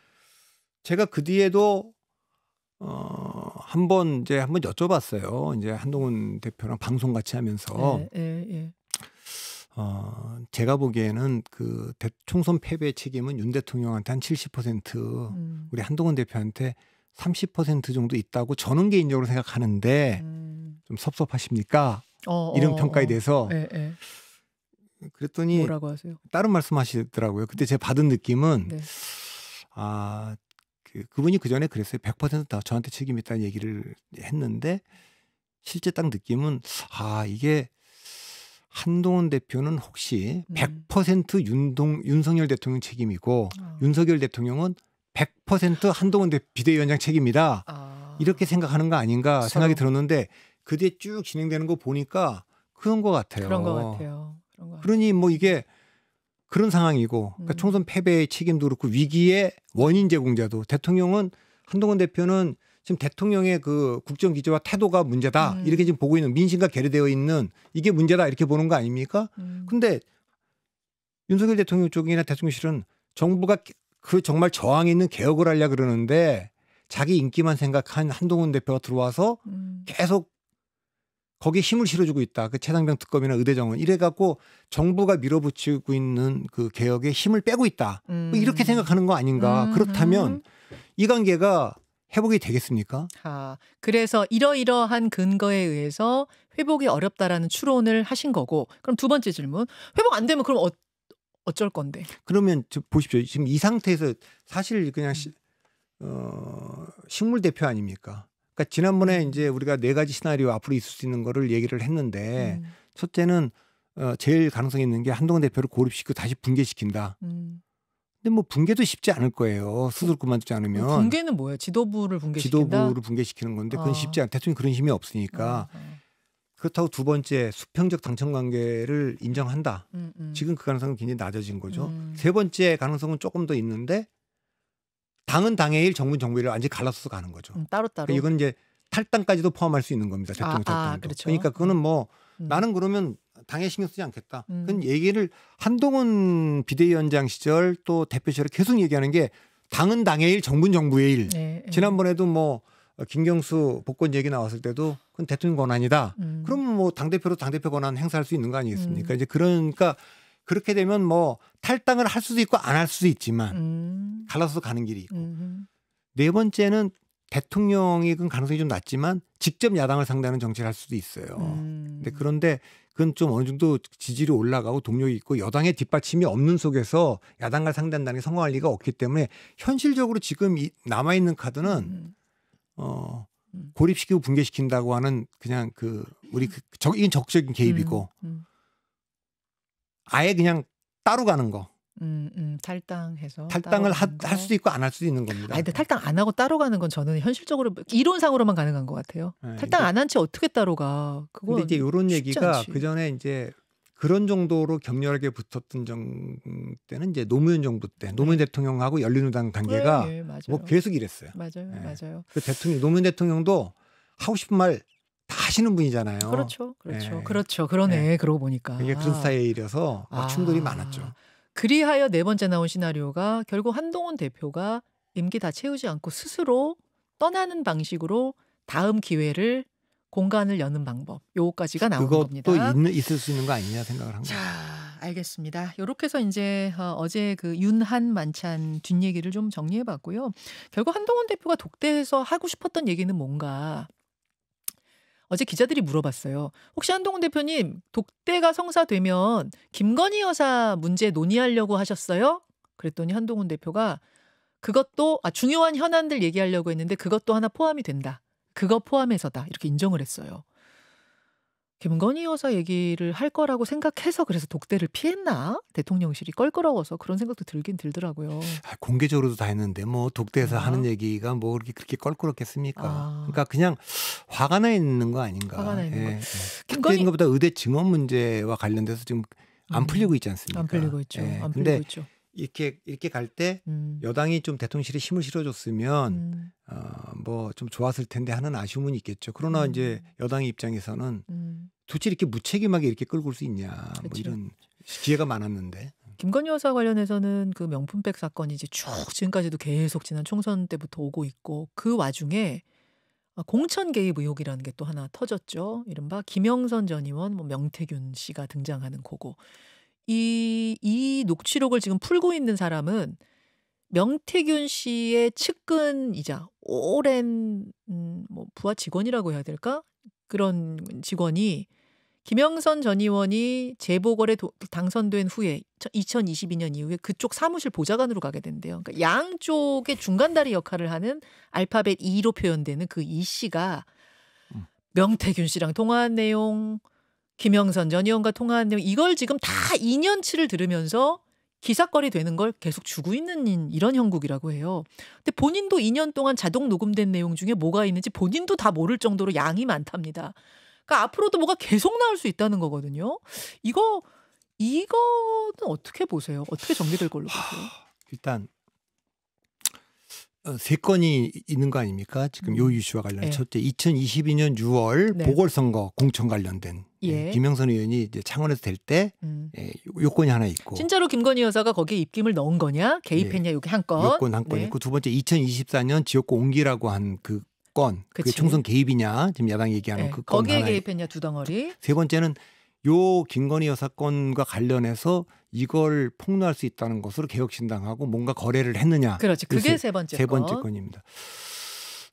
제가 그 뒤에도 어, 한 번 이제 한번 여쭤봤어요. 이제 한동훈 대표랑 방송 같이 하면서. 예, 예, 예. 어, 제가 보기에는 그 대, 총선 패배의 책임은 윤 대통령한테 한 70% 음. 우리 한동훈 대표한테 30% 정도 있다고 저는 개인적으로 생각하는데 음. 좀 섭섭하십니까? 어, 이런 어, 평가에 어. 대해서 에, 예, 에. 예. 그랬더니 뭐라고 하세요? 다른 말씀하시더라고요. 그때 제가 받은 느낌은 네. 아 그, 그분이 그 전에 그랬어요. 100%다 저한테 책임 있다는 얘기를 했는데 실제 딱 느낌은 아 이게 한동훈 대표는 혹시 100% 음. 윤동 윤석열 대통령 책임이고 어. 윤석열 대통령은 100% 한동훈 대 비대위원장 책임이다. 어. 이렇게 생각하는 거 아닌가 생각이 들었는데 그 뒤에 쭉 진행되는 거 보니까 그런 거 같아요. 그런 거 같아요. 그런 거 그러니 뭐 이게 그런 상황이고 그니까 음. 총선 패배의 책임도 그렇고 위기의 원인 제공자도 대통령은 한동훈 대표는 지금 대통령의 그 국정 기조와 태도가 문제다 음. 이렇게 지금 보고 있는 민심과 결여되어 있는 이게 문제다 이렇게 보는 거 아닙니까? 음. 근데 윤석열 대통령 쪽이나 대통령실은 정부가 그 정말 저항 있는 개혁을 하려 그러는데 자기 인기만 생각한 한동훈 대표가 들어와서 음. 계속 거기에 힘을 실어주고 있다. 그 최상병 특검이나 의대정원 이래갖고 정부가 밀어붙이고 있는 그 개혁에 힘을 빼고 있다. 음. 뭐 이렇게 음. 생각하는 거 아닌가. 음. 그렇다면 이 관계가 회복이 되겠습니까? 아, 그래서 이러이러한 근거에 의해서 회복이 어렵다라는 추론을 하신 거고 그럼 두 번째 질문 회복 안 되면 그럼 어, 어쩔 건데? 그러면 보십시오 지금 이 상태에서 사실 그냥 음. 시, 어, 식물 대표 아닙니까? 그러니까 지난번에 음. 이제 우리가 네 가지 시나리오 앞으로 있을 수 있는 거를 얘기를 했는데 음. 첫째는 어, 제일 가능성이 있는 게 한동훈 대표를 고립시키고 다시 붕괴시킨다. 음. 근데 뭐 붕괴도 쉽지 않을 거예요. 스스로 그만두지 않으면. 어, 붕괴는 뭐예요? 지도부를 붕괴시킨다. 지도부를 붕괴시키는 건데 그건 어. 쉽지 않. 대통령 그런 힘이 없으니까. 어, 어. 그렇다고 두 번째 수평적 당청 관계를 인정한다. 음, 음. 지금 그 가능성은 굉장히 낮아진 거죠. 음. 세 번째 가능성은 조금 더 있는데 당은 당의 일, 정부는 정부를 완전히 갈라서서 가는 거죠. 음, 따로 따로. 그러니까 이건 이제 탈당까지도 포함할 수 있는 겁니다. 대통령 아, 아 탈당도. 아, 그렇죠. 그러니까 그거는 음. 뭐 음. 나는 그러면 당에 신경 쓰지 않겠다. 음. 그런 얘기를 한동훈 비대위원장 시절 또 대표 시절에 계속 얘기하는 게 당은 당의 일, 정부는 정부의 일. 네, 지난번에도 뭐 김경수 복권 얘기 나왔을 때도 그건 대통령 권한이다. 음. 그러면 뭐 당대표로 당대표 권한 행사할 수 있는 거 아니겠습니까? 음. 이제 그러니까 그렇게 되면 뭐 탈당을 할 수도 있고 안 할 수도 있지만 음. 갈라서 가는 길이 있고. 음네 번째는 대통령이 그 가능성이 좀 낮지만 직접 야당을 상대하는 정치를 할 수도 있어요. 음. 근데 그런데 그건 좀 어느 정도 지지율이 올라가고 동력이 있고 여당의 뒷받침이 없는 속에서 야당과 상단당이 대 성공할 리가 없기 때문에 현실적으로 지금 이, 남아있는 카드는 음. 어, 음. 고립시키고 붕괴시킨다고 하는 그냥 그 우리 그 적, 이건 적극적인 개입이고 음. 아예 그냥 따로 가는 거. 음, 음, 탈당해서 탈당을 하, 할 수도 있고 안 할 수도 있는 겁니다. 아 근데 탈당 안 하고 따로 가는 건 저는 현실적으로 이론상으로만 가능한 것 같아요. 네, 탈당 안 한 채 어떻게 따로 가? 그거 근데 이제 이런 얘기가 그 전에 이제 그런 정도로 격렬하게 붙었던 정 때는 이제 노무현 정부 때 노무현 네. 대통령하고 열린우당 관계가 네, 네 뭐 계속 이랬어요. 맞아요, 네. 맞아요. 그 대통령 노무현 대통령도 하고 싶은 말 다 하시는 분이잖아요. 그렇죠, 그렇죠, 네. 그렇죠. 그러네. 그러고 보니까 이게 그런 스타일이어서 충돌이 아. 많았죠. 그리하여 네 번째 나온 시나리오가 결국 한동훈 대표가 임기 다 채우지 않고 스스로 떠나는 방식으로 다음 기회를 공간을 여는 방법 요거까지가 나온 겁니다. 그것도 있을 수 있는 거 아니냐 생각을 한 거죠. 알겠습니다. 이렇게 해서 이제 어, 어제 그 윤한 만찬 뒷얘기를 좀 정리해봤고요. 결국 한동훈 대표가 독대에서 하고 싶었던 얘기는 뭔가 어제 기자들이 물어봤어요. 혹시 한동훈 대표님 독대가 성사되면 김건희 여사 문제 논의하려고 하셨어요? 그랬더니 한동훈 대표가 그것도 아 중요한 현안들 얘기하려고 했는데 그것도 하나 포함이 된다. 그거 포함해서다 이렇게 인정을 했어요. 김건희 여사 얘기를 할 거라고 생각해서 그래서 독대를 피했나 대통령실이 껄끄러워서 그런 생각도 들긴 들더라고요. 아, 공개적으로도 다 했는데 뭐 독대에서 아. 하는 얘기가 뭐 그렇게 그렇게 껄끄럽겠습니까? 아. 그러니까 그냥 화가 나 있는 거 아닌가. 화가 나 있는 예, 거. 예. 김건희 것보다 의대 증언 문제와 관련돼서 지금 안 음. 풀리고 있지 않습니까? 안 풀리고 있죠. 예. 안 풀리고 있죠. 이렇게 이렇게 갈때 음. 여당이 좀 대통령실에 힘을 실어줬으면 음. 어뭐 좀 좋았을 텐데 하는 아쉬움은 있겠죠. 그러나 음. 이제 여당의 입장에서는 음. 도대체 이렇게 무책임하게 이렇게 끌고 올 수 있냐 뭐그렇 이런 기회가 많았는데. 김건희 여사 관련해서는 그 명품백 사건이 이제 쭉 지금까지도 계속 지난 총선 때부터 오고 있고 그 와중에 아, 공천 개입 의혹이라는 게 또 하나 터졌죠. 이른바 김영선 전 의원, 뭐 명태균 씨가 등장하는 거고 이 이 녹취록을 지금 풀고 있는 사람은 명태균 씨의 측근이자 오랜 음, 뭐 부하 직원이라고 해야 될까 그런 직원이 김영선 전 의원이 재보궐에 도, 당선된 후에 2022년 이후에 그쪽 사무실 보좌관으로 가게 된대요. 그러니까 양쪽의 중간다리 역할을 하는 알파벳 E로 표현되는 그 E 씨가 음. 명태균 씨랑 통화한 내용, 김영선 전 의원과 통화한 내용 이걸 지금 다 2년치를 들으면서 기사거리 되는 걸 계속 주고 있는 이런 형국이라고 해요. 근데 본인도 2년 동안 자동 녹음된 내용 중에 뭐가 있는지 본인도 다 모를 정도로 양이 많답니다. 그러니까 앞으로도 뭐가 계속 나올 수 있다는 거거든요. 이거 이거는 어떻게 보세요? 어떻게 정리될 걸로 보세요? 일단 어, 세 건이 있는 거 아닙니까? 지금 요 음. 이슈와 관련해 네. 예. 첫째 2022년 6월 네. 보궐선거 공천 관련된 예. 예. 김영선 의원이 이제 창원에서 될때 음. 예, 요건이 하나 있고 진짜로 김건희 여사가 거기에 입김을 넣은 거냐 개입했냐 예. 요게 한 건. 요건 한건 네. 있고 두 번째 2024년 지역구 옹기라고 한그 사건, 그 그치. 그게 총선 개입이냐 지금 야당 얘기하는 네. 그건 거기에 하나에. 개입했냐 두 덩어리. 세 번째는 요 김건희 여사 건과 관련해서 이걸 폭로할 수 있다는 것으로 개혁신당하고 뭔가 거래를 했느냐. 그렇지. 그게 세 번째 세 번째 건. 건입니다.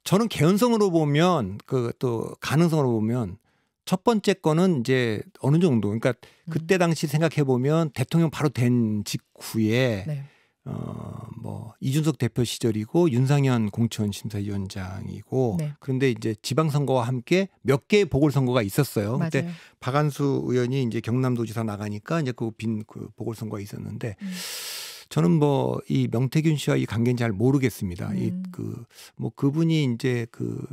저는 개연성으로 보면 그또 가능성으로 보면 첫 번째 건은 이제 어느 정도 그러니까 음. 그때 당시 생각해 보면 대통령 바로 된 직후에 네. 어뭐 이준석 대표 시절이고 윤상현 공천 심사위원장이고 네. 그런데 이제 지방선거와 함께 몇 개의 보궐선거가 있었어요. 맞아요. 그때 박안수 의원이 이제 경남도지사 나가니까 이제 그 빈그 그 보궐선거가 있었는데 음. 저는 뭐 이 명태균 씨와 이 관계는 잘 모르겠습니다. 음. 이그 뭐 그분이 이제 그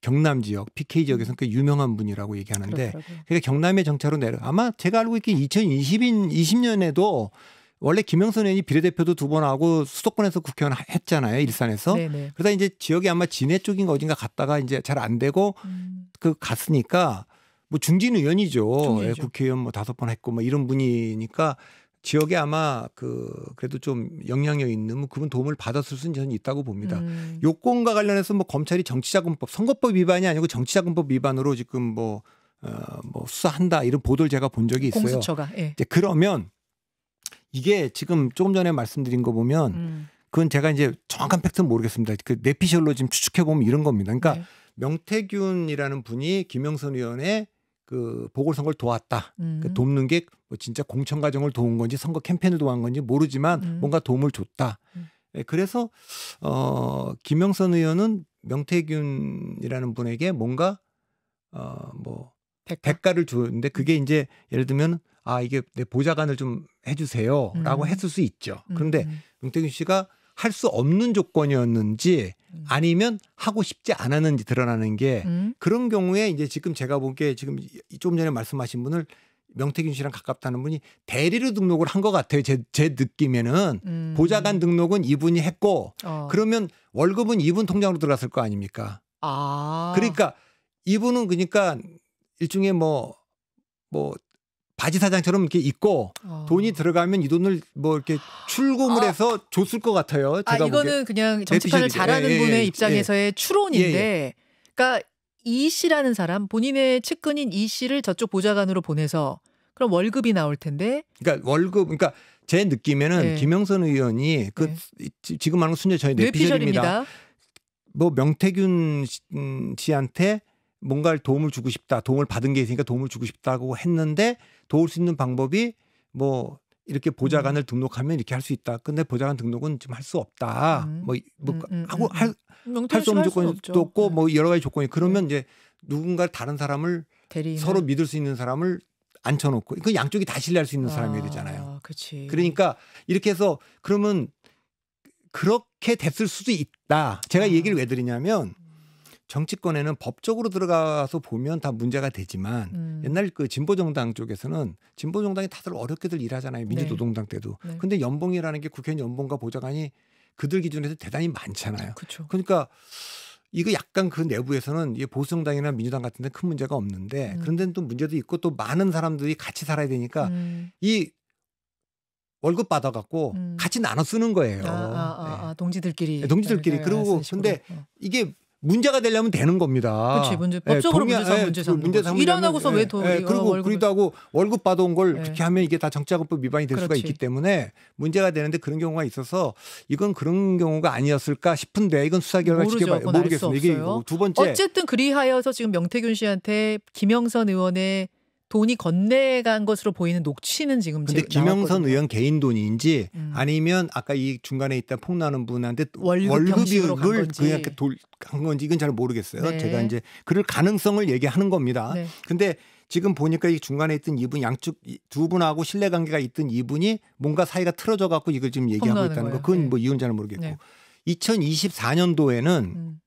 경남 지역 PK 음. 지역에서는 꽤 유명한 분이라고 얘기하는데 그렇더라고요. 그러니까 경남의 정차로 내려 아마 제가 알고 있기에 2020인 20년에도 원래 김영선 의원이 비례대표도 두 번 하고 수도권에서 국회의원 했잖아요. 일산에서. 네네. 그러다 이제 지역이 아마 진해 쪽인가 어딘가 갔다가 이제 잘 안 되고 음. 그 갔으니까 뭐 중진 의원이죠. 중진이죠. 예, 국회의원 뭐 다섯 번 했고 뭐 이런 분이니까 지역에 아마 그 그래도 좀 영향력 있는 뭐 그분 도움을 받았을 수는 저는 있다고 봅니다. 음. 요건과 관련해서 뭐 검찰이 정치자금법 선거법 위반이 아니고 정치자금법 위반으로 지금 뭐 어뭐 수사한다 이런 보도를 제가 본 적이 있어요. 공수처가 예. 이제 그러면 이게 지금 조금 전에 말씀드린 거 보면 음. 그건 제가 이제 정확한 팩트는 모르겠습니다. 그 내피셜로 지금 추측해 보면 이런 겁니다. 그러니까 네. 명태균이라는 분이 김영선 의원의 그 보궐선거를 도왔다. 음. 그 돕는 게뭐 진짜 공천 과정을 도운 건지 선거 캠페인을 도한 건지 모르지만 음. 뭔가 도움을 줬다. 음. 예, 그래서 어 김영선 의원은 명태균이라는 분에게 뭔가 어뭐 대가? 대가를 주는데 그게 이제 예를 들면 아 이게 내 보좌관을 좀 해주세요라고 음. 했을 수 있죠. 음, 그런데 음. 명태균 씨가 할 수 없는 조건이었는지 음. 아니면 하고 싶지 않았는지 드러나는 게 음. 그런 경우에 이제 지금 제가 보게 지금 조금 전에 말씀하신 분을 명태균 씨랑 가깝다는 분이 대리로 등록을 한 것 같아요. 제, 제 느낌에는 음. 보좌관 등록은 이분이 했고 어. 그러면 월급은 이분 통장으로 들어갔을 거 아닙니까? 아. 그러니까 이분은 그러니까 일종의 뭐뭐 뭐, 뭐 바지 사장처럼 이렇게 있고 어. 돈이 들어가면 이 돈을 뭐 이렇게 출금을 아. 해서 줬을 것 같아요. 아, 제가 아 이거는 그냥 정치판을 잘하는 예, 예, 분의 예, 입장에서의 예. 추론인데, 예, 예. 그러니까 이 씨라는 사람 본인의 측근인 이 씨를 저쪽 보좌관으로 보내서 그럼 월급이 나올 텐데. 그러니까 월급, 그러니까 제 느낌에는 네. 김영선 의원이 그 네. 지금 하는 순녀 저희 뇌피셜입니다. 뇌피셜입니다. 뭐 명태균 음, 씨한테 뭔가를 도움을 주고 싶다, 도움을 받은 게 있으니까 도움을 주고 싶다고 했는데 도울 수 있는 방법이 뭐 이렇게 보좌관을 음. 등록하면 이렇게 할 수 있다. 근데 보좌관 등록은 좀할수 없다. 음. 뭐, 뭐 음, 음 하고 음, 할할수 음. 없는 조건이 또 없고 뭐 네. 뭐 여러 가지 조건이 그러면 네. 이제 누군가 다른 사람을 대리면? 서로 믿을 수 있는 사람을 앉혀놓고 그 양쪽이 다 신뢰할 수 있는 사람이 아, 되잖아요. 그치. 그러니까 이렇게 해서 그러면 그렇게 됐을 수도 있다. 제가 아. 얘기를 왜 드리냐면 정치권에는 법적으로 들어가서 보면 다 문제가 되지만 음. 옛날 그 진보정당 쪽에서는 진보정당이 다들 어렵게들 일하잖아요. 네. 민주노동당 때도. 네. 네. 근데 연봉이라는 게 국회의원 연봉과 보좌관이 그들 기준에서 대단히 많잖아요. 그쵸. 그러니까 이거 약간 그 내부에서는 이 보수정당이나 민주당 같은 데 큰 문제가 없는데 음. 그런 데는 또 문제도 있고 또 많은 사람들이 같이 살아야 되니까 음. 이 월급 받아갖고 음. 같이 나눠 쓰는 거예요. 아, 아, 아, 아 네. 동지들끼리. 네, 동지들끼리. 네, 그리고 근데 어. 이게 문제가 되려면 되는 겁니다. 그렇지 문제 예, 법적으로 예, 동의, 그 문제 삼 예, 문제 삼 일어나고서 예, 왜더 예, 그리고 월급을... 그리도 하고 월급 받아온 걸 예. 그렇게 하면 이게 다 정치자금법 위반이 될 그렇지. 수가 있기 때문에 문제가 되는데 그런 경우가 있어서 이건 그런 경우가 아니었을까 싶은데 이건 수사 결과 지켜봐 모르겠습니다. 이게 두 번째 어쨌든 그리하여서 지금 명태균 씨한테 김영선 의원의 돈이 건네간 것으로 보이는 녹취는 지금 근데 제, 김영선 의원 개인 돈인지 음. 아니면 아까 이 중간에 있다 폭나는 분한테 월급 월급을 간 그냥 돌, 간 건지 이건 잘 모르겠어요. 네. 제가 이제 그럴 가능성을 얘기하는 겁니다. 네. 근데 지금 보니까 이 중간에 있던 이분 양측 두 분하고 신뢰 관계가 있던 이분이 뭔가 사이가 틀어져 갖고 이걸 지금 얘기하고 있다는 거예요. 거. 그건 네. 뭐 이유는 잘 모르겠고. 네. 2024년도에는 음.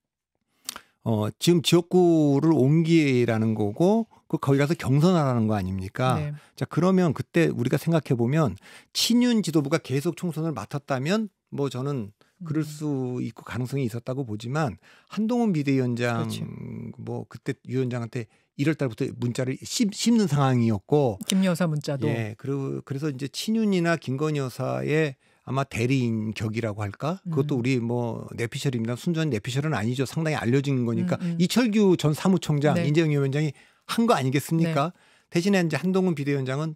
어, 지금 지역구를 옮기라는 거고 그 거기 가서 경선하라는 거 아닙니까? 네. 자 그러면 그때 우리가 생각해 보면 친윤 지도부가 계속 총선을 맡았다면 뭐 저는 그럴 음. 수 있고 가능성이 있었다고 보지만 한동훈 비대위원장 그렇지. 뭐 그때 위원장한테 1월 달부터 문자를 씹, 는 상황이었고 김 여사 문자도 예 그리고 그래서 이제 친윤이나 김건 여사의 아마 대리인 격이라고 할까 그것도 음. 우리 뭐 내피셜입니다 순전 내피셜은 아니죠 상당히 알려진 거니까 음, 음. 이철규 전 사무총장 네. 인재영 위원장이 한거 아니겠습니까? 네. 대신에 이제 한동훈 비대위원장은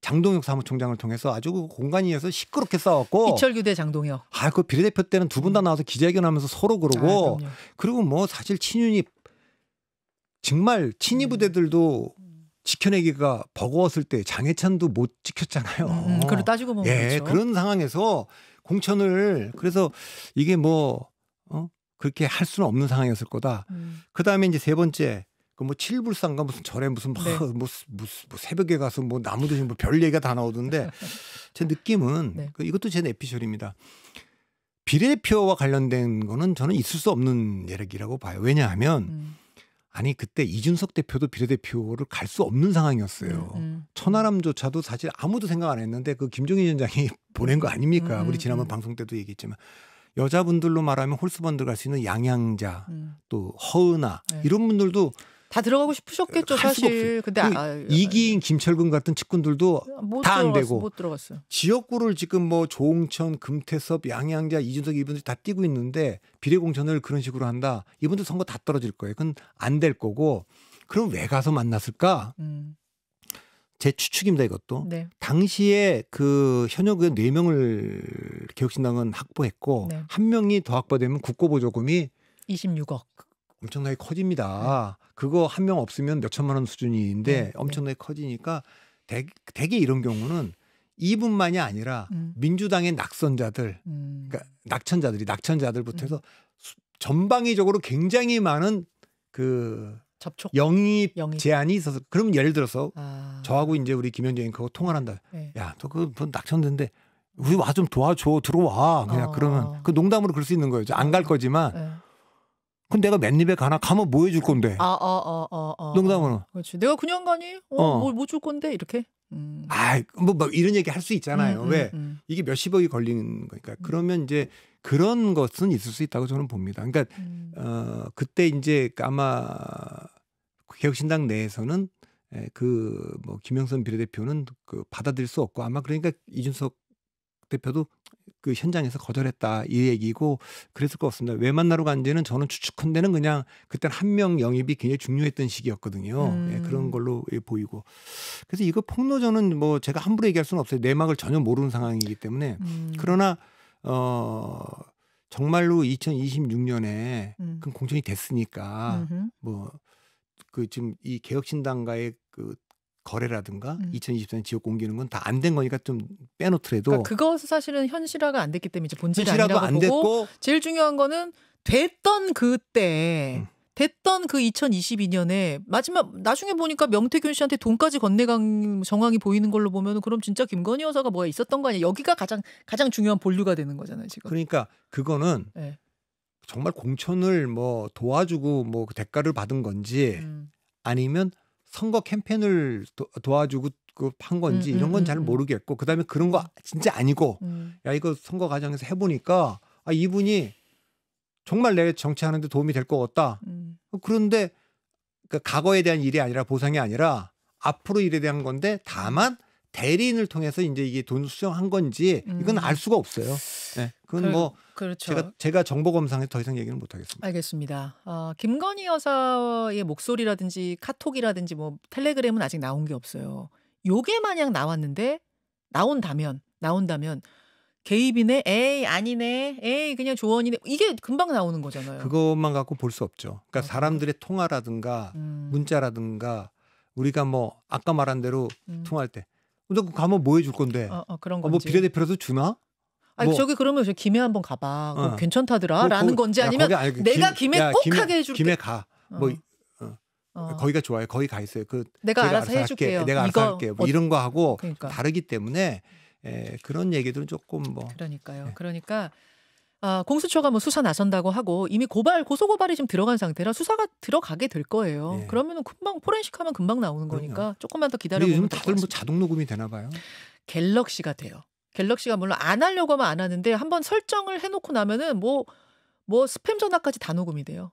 장동혁 사무총장을 통해서 아주 그 공간이어서 시끄럽게 싸웠고 이철규대 장동혁. 아, 그 비례대표 때는 두 분 다 나와서 기자회견하면서 서로 그러고 아, 그리고 뭐 사실 친윤이 정말 친위 음. 부대들도 지켜내기가 버거웠을 때 장해찬도 못 지켰잖아요. 음, 그 따지고 보면 예, 그렇죠. 그런 상황에서 공천을 그래서 이게 뭐 어? 그렇게 할 수는 없는 상황이었을 거다. 음. 그다음에 이제 세 번째 그뭐칠불상가 무슨 절에 무슨 막 뭐 네. <laughs> 뭐, 뭐, 뭐 새벽에 가서 뭐 나무 대신 뭐별 얘기가 다 나오던데 <laughs> 제 느낌은 네. 그 이것도 제 내피셜입니다. 비례표와 관련된 거는 저는 있을 수 없는 예력이라고 봐요. 왜냐하면 음. 아니 그때 이준석 대표도 비례대표를 갈 수 없는 상황이었어요. 음, 음, 음. 천하람조차도 사실 아무도 생각 안 했는데 그 김종인 위원장이 <laughs> 보낸 거 아닙니까? 음, 음 우리 지난번 음. 방송 때도 얘기했지만 여자분들로 말하면 홀수번들 갈 수 있는 양양자 또 허은아 네. 이런 분들도 다 들어가고 싶으셨겠죠 사실. 근데 그 아, 이기인 김철근 같은 측근들도 다 안 되고 못 들어갔어요. 지역구를 지금 뭐 조홍천, 금태섭, 양양자, 이준석 이분들이 다 뛰고 있는데 비례공천을 그런 식으로 한다. 이분들 선거 다 떨어질 거예요. 그건 안 될 거고. 그럼 왜 가서 만났을까? 음. 제 추측입니다 이것도 네. 당시에 그 현역 의원 네명을 개혁신당은 확보했고 네. 한 명이 더 확보되면 국고보조금이 26억 엄청나게 커집니다. 네. 그거 한 명 없으면 몇 천만 원 수준인데 네, 네. 엄청나게 네. 커지니까 대, 개 이런 경우는 이분만이 아니라 음. 민주당의 낙선자들, 음. 그러니까 낙천자들이 낙천자들부터 음. 해서 수, 전방위적으로 굉장히 많은 그 접촉 영입, 영입, 제한이 있어서 그럼 예를 들어서 아. 저하고 이제 우리 김현정 앵커가 통화를 한다. 네. 야, 너그 뭐 낙천된데 우리 와 좀 도와줘 들어와 그냥 어. 그러면 그 농담으로 그럴 수 있는 거예요. 안갈 어. 거지만 네. 그럼 내가 맨입에 가나 가면 뭐 해줄 건데? 아, 아, 아, 아, 아. 농담으로. 그렇지. 내가 그냥 가니? 어, 어. 뭐뭐줄 건데? 이렇게. 음. 아, 뭐, 뭐 이런 얘기 할 수 있잖아요. 음, 음, 왜 음. 이게 몇십억이 걸리는 거니까. 음. 그러면 이제 그런 것은 있을 수 있다고 저는 봅니다. 그러니까 음. 어, 그때 이제 그 아마 개혁신당 내에서는 예, 그뭐 김영선 비례대표는 그 받아들일 수 없고 아마 그러니까 이준석 대표도 그 현장에서 거절했다 이 얘기고 그랬을 것 같습니다. 왜 만나러 간지는 저는 추측컨대는 그냥 그때 한 명 영입이 굉장히 중요했던 시기였거든요. 예, 음. 예, 그런 걸로 예, 보이고 그래서 이거 폭로전은 뭐 제가 함부로 얘기할 수는 없어요. 내막을 전혀 모르는 상황이기 때문에 음. 그러나 어. 정말로 2026년에 음. 그 공천이 됐으니까 뭐 그 지금 이 개혁신당과의 그 거래라든가 음. 2024년 지역 공개는건 다 안 된 거니까 좀 빼놓더라도 그러니까 그거 사실은 현실화가 안 됐기 때문에 이제 본질이 현실 아니라고 안 보고 됐고 제일 중요한 거는 됐던 그때 음. 됐던 그 2022년에 마지막 나중에 보니까 명태균 씨한테 돈까지 건네간 정황이 보이는 걸로 보면 그럼 진짜 김건희 여사가 뭐가 있었던 거 아니야? 여기가 가장 가장 중요한 본류가 되는 거잖아요 지금. 그러니까 그거는 네. 정말 공천을 뭐 도와주고 뭐 그 대가를 받은 건지 음. 아니면 선거 캠페인을 도, 와주고 그한 건지 음, 이런 건잘 음, 음. 모르겠고 그다음에 그런 거 음. 진짜 아니고 야 이거 선거 과정에서 해보니까 아 이분이 정말 내 정치하는데 도움이 될 것 같다. 어, 그런데 그 과거에 대한 일이 아니라 보상이 아니라 앞으로 일에 대한 건데 다만 대리인을 통해서 이제 이게 돈 수령한 건지 이건 알 수가 없어요. 네, 그건 그 뭐 그렇죠. 제가 제가 정보 검상에 더 이상 얘기는 못 하겠습니다. 알겠습니다. 어, 김건희 여사의 목소리라든지 카톡이라든지 뭐 텔레그램은 아직 나온 게 없어요. 요게 마냥 나왔는데 나온다면 나온다면 개입이네, 에이 아니네, 에이 그냥 조언이네 이게 금방 나오는 거잖아요. 그것만 갖고 볼 수 없죠. 그러니까 어. 사람들의 통화라든가 음. 문자라든가 우리가 뭐 아까 말한 대로 음. 통화할 때. 너 가면 뭐 해줄 건데? 어, 어, 그런 건 어, 뭐 비례대표라도 주나? 아니 뭐, 저기 그러면 김해 한번 가봐. 어. 괜찮다더라라는 뭐 건지 아니면 거기, 아니, 그 내가 김해 야, 꼭 김해, 가게 해줄게. 김해 가. 어. 뭐 어. 어. 거기가 좋아요. 거기 가 있어요. 그 내가, 알아서, 알아서 해줄게요. 할게, 내가 알아서 할게. 뭐 어. 이런 거 하고 그러니까. 다르기 때문에 에, 예, 그런 얘기들은 조금 뭐 그러니까요. 네. 그러니까 아, 공수처가 뭐 수사 나선다고 하고 이미 고발 고소 고발이 지금 들어간 상태라 수사가 들어가게 될 거예요. 네. 그러면은 금방 포렌식하면 금방 나오는 거니까 조금만 더 기다려 보면 요즘 다들 뭐 자동 녹음이 되나 봐요. 갤럭시가 돼요. 갤럭시가 물론 안 하려고 하면 안 하는데 한 번 설정을 해놓고 나면은 뭐, 뭐 스팸 전화까지 다 녹음이 돼요.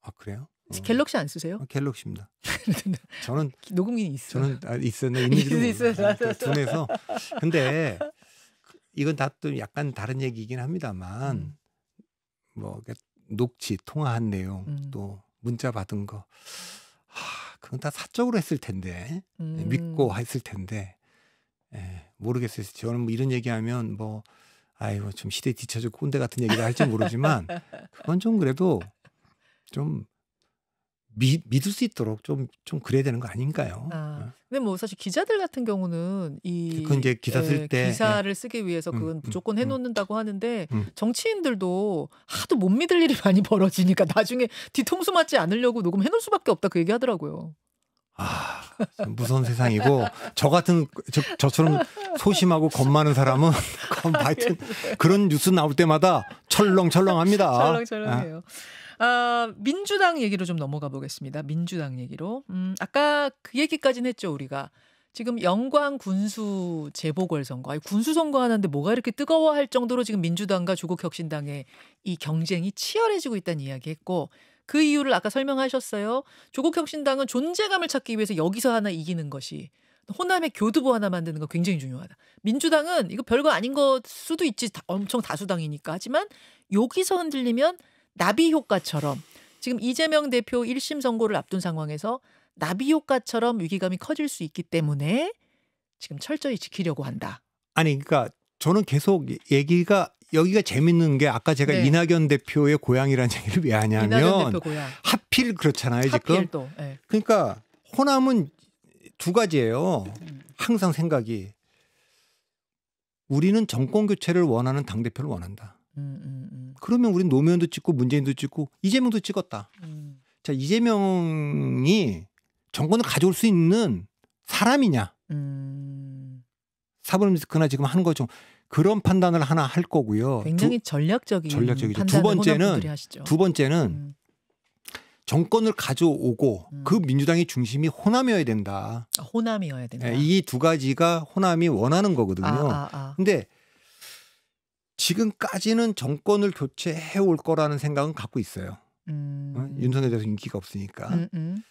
아, 그래요? 어. 갤럭시 안 쓰세요? 아, 갤럭시입니다. <laughs> 저는 녹음기 있어요. 저는 아, 있었네. 있는지도 있어요. 아, 둔해서. 근데 <laughs> 이건 다또 약간 다른 얘기이긴 합니다만 음. 뭐 녹취 통화한 내용 음. 또 문자 받은 거 하, 그건 다 사적으로 했을 텐데 예, 음. 믿고 했을 텐데 예, 모르겠어요. 저는 뭐 이런 얘기하면 뭐 아이고 좀 시대에 뒤처져 꼰대 같은 얘기를 할지 모르지만 그건 좀 그래도 좀 미, 믿을 수 있도록 좀, 좀 그래야 되는 거 아닌가요? 아, 어. 근데 뭐 사실 기자들 같은 경우는 이그 이제 기사 쓸때 예, 예. 기사를 예. 쓰기 위해서 음, 그건 음, 무조건 음. 해놓는다고 음, 하는데 음. 정치인들도 하도 못 믿을 일이 많이 <laughs> 벌어지니까 나중에 뒤통수 맞지 않으려고 녹음해놓을 수밖에 없다 그 얘기하더라고요. 아, 무서운 세상이고 저 같은 저, 처럼 소심하고 겁 많은 사람은 하여튼 <laughs> 네. 그런 뉴스 나올 때마다 철렁철렁합니다. 철렁철렁해요. 아, 민주당 얘기로 좀 넘어가 보겠습니다. 민주당 얘기로. 음, 아까 그 얘기까지는 했죠, 우리가. 지금 영광 군수 재보궐선거, 아니, 군수 선거 하는데 뭐가 이렇게 뜨거워할 정도로 지금 민주당과 조국혁신당의 이 경쟁이 치열해지고 있다는 이야기했고 그 이유를 아까 설명하셨어요. 조국 혁신당은 존재감을 찾기 위해서 여기서 하나 이기는 것이 호남의 교두보 하나 만드는 거 굉장히 중요하다. 민주당은 이거 별거 아닌 것 수도 있지 다, 엄청 다수당이니까 하지만 여기서 흔들리면 나비 효과처럼 지금 이재명 대표 1심 선고를 앞둔 상황에서 나비 효과처럼 위기감이 커질 수 있기 때문에 지금 철저히 지키려고 한다. 아니 그러니까 저는 계속 얘기가 여기가 재밌는 게 아까 제가 네. 이낙연 대표의 고향이라는 얘기를 왜 하냐면 하필 그렇잖아요 하필 지금. 또, 네. 그러니까 호남은 두 가지예요. 항상 생각이 우리는 정권 교체를 원하는 당 대표를 원한다. 음, 음, 음. 그러면 우리 노무현도 찍고 문재인도 찍고 이재명도 찍었다. 음. 자 이재명이 정권을 가져올 수 있는 사람이냐? 음. 사브리스크나 지금 하는 것좀 그런 판단을 하나 할 거고요. 굉장히 두, 전략적인 전략적이죠. 두 번째는 두 번째는 음. 정권을 가져오고 음. 그 민주당의 중심이 호남이어야 된다. 아, 호남이어야 된다. 네, 예, 이두 가지가 호남이 원하는 거거든요. 아, 아, 아, 근데 지금까지는 정권을 교체해 올 거라는 생각은 갖고 있어요. 음. 어? 윤석열 대통령 인기가 없으니까. 음, 음.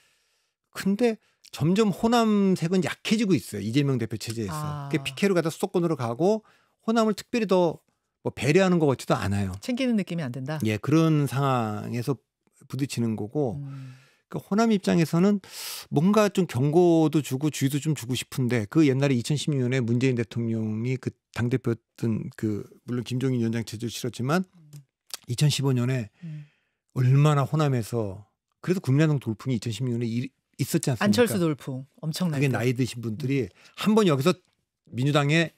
근데 점점 호남색은 약해지고 있어요. 이재명 대표 체제에서. 아. 그 피케로 가다 수도권으로 가고 호남을 특별히 더 뭐 배려하는 것 같지도 않아요. 챙기는 느낌이 안 든다. 예, 그런 상황에서 부딪히는 거고. 음. 그 호남 입장에서는 뭔가 좀 경고도 주고 주의도 좀 주고 싶은데 그 옛날에 2016년에 문재인 대통령이 그 당대표였던 그 물론 김종인 위원장 체제를 치렀지만 2015년에 음. 음. 얼마나 호남에서 그래서 국민의당 돌풍이 2016년에 있었지 않습니까? 안철수 돌풍 엄청나게. 그게 나이 드신 분들이 한 번 여기서 민주당에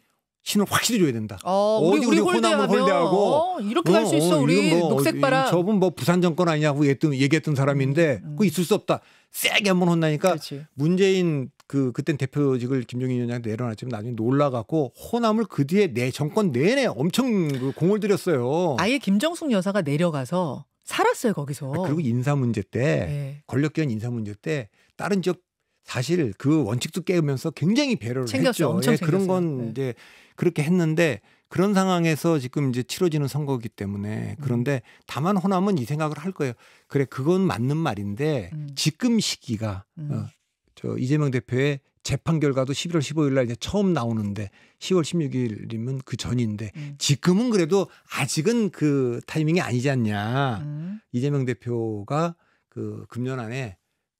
신을 확실히 줘야 된다. 어, 디 우리, 우리 호남을 홀대하고 어, 이렇게 어, 갈수 있어 어, 우리 뭐, 녹색바람. 저분 뭐 부산 정권 아니냐고 얘기했던, 얘기했던 사람인데 음, 음. 그 있을 수 없다. 세게 한 번 혼나니까 그렇지. 문재인 그 그땐 대표직을 김종인 위원장한테 내려놨지만 나중에 놀라갖고 호남을 그 뒤에 내 정권 내내 엄청 그 공을 들였어요. 아예 김정숙 여사가 내려가서 살았어요 거기서. 아, 그리고 인사 문제 때 네. 권력기관 인사 문제 때 다른 지역 사실 그 원칙도 깨우면서 굉장히 배려를 챙겼죠. 했죠. 예, 그런 건 네. 이제 그렇게 했는데 그런 상황에서 지금 이제 치러지는 선거기 이 때문에 음. 그런데 다만 호남은 이 생각을 할 거예요. 그래 그건 맞는 말인데 음. 지금 시기가 음. 어, 저 이재명 대표의 재판 결과도 11월 15일 날 이제 처음 나오는데 10월 16일이면 그 전인데 음. 지금은 그래도 아직은 그 타이밍이 아니지 않냐. 음. 이재명 대표가 그 금년 안에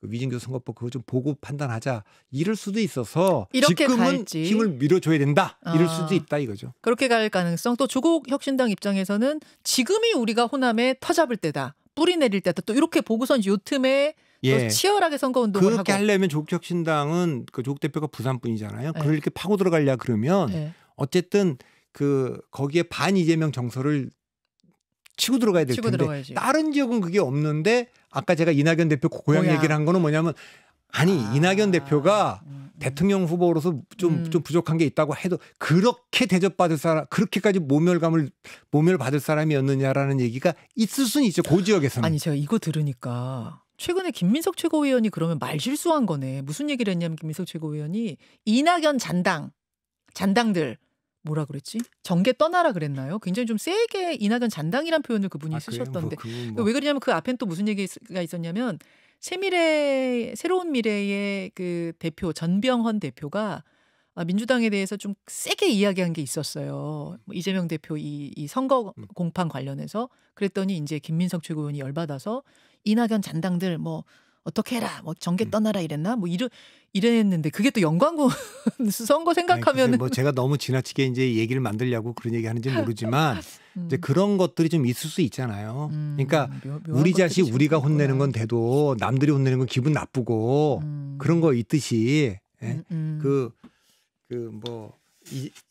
위증교 선거법 그거 좀 보고 판단하자 이럴 수도 있어서 지금은 갈지. 힘을 밀어줘야 된다 이럴 아, 수도 있다 이거죠. 그렇게 갈 가능성 또 조국 혁신당 입장에서는 지금이 우리가 호남에 터잡을 때다 뿌리 내릴 때다 또 이렇게 보고선 요 틈에 예. 치열하게 선거 운동을 그렇게 하고. 하려면 조국 혁신당은 그 조국 대표가 부산 분이잖아요. 네. 그렇게 파고 들어가려 그러면 네. 어쨌든 그 거기에 반 이재명 정서를 치고 들어가야 될 치고 텐데 들어가야지. 다른 지역은 그게 없는데 아까 제가 이낙연 대표 고향, 고향. 얘기를 한 거는 뭐냐면 아니 아. 이낙연 대표가 음. 대통령 후보로서 좀좀 음. 부족한 게 있다고 해도 그렇게 대접받을 사람 그렇게까지 모멸감을 모멸받을 사람이었느냐라는 얘기가 있을 수는 있죠 고그 지역에서는 아니 제가 이거 들으니까 최근에 김민석 최고위원이 그러면 말 실수한 거네 무슨 얘기를 했냐면 김민석 최고위원이 이낙연 잔당 잔당들 뭐라 그랬지? 정계 떠나라 그랬나요? 굉장히 좀 세게 이낙연 잔당이란 표현을 그분이 아, 쓰셨던데 뭐, 그러니까 뭐. 왜 그러냐면 그 앞엔 또 무슨 얘기가 있었냐면 새미래 새로운 미래의 그 대표 전병헌 대표가 아, 민주당에 대해서 좀 세게 이야기한 게 있었어요. 뭐 이재명 대표 이, 이 선거 음. 공판 관련해서 그랬더니 이제 김민석 최고위원이 열받아서 이낙연 잔당들 뭐 어떻게 해라 뭐 전개 음. 떠나라 이랬나 뭐 이러 이랬는데 그게 또 연관군 선거 생각하면 뭐 제가 너무 지나치게 이제 얘기를 만들려고 그런 얘기 하는지 <laughs> 모르지만 음. 이제 그런 것들이 좀 있을 수 있잖아요. 음, 그러니까 묘, 우리 자식 우리가 혼내는 건 돼도 남들이 혼내는 건 기분 나쁘고 음. 그런 거 있듯이 그그뭐 예? 음, 음. 그, 그 뭐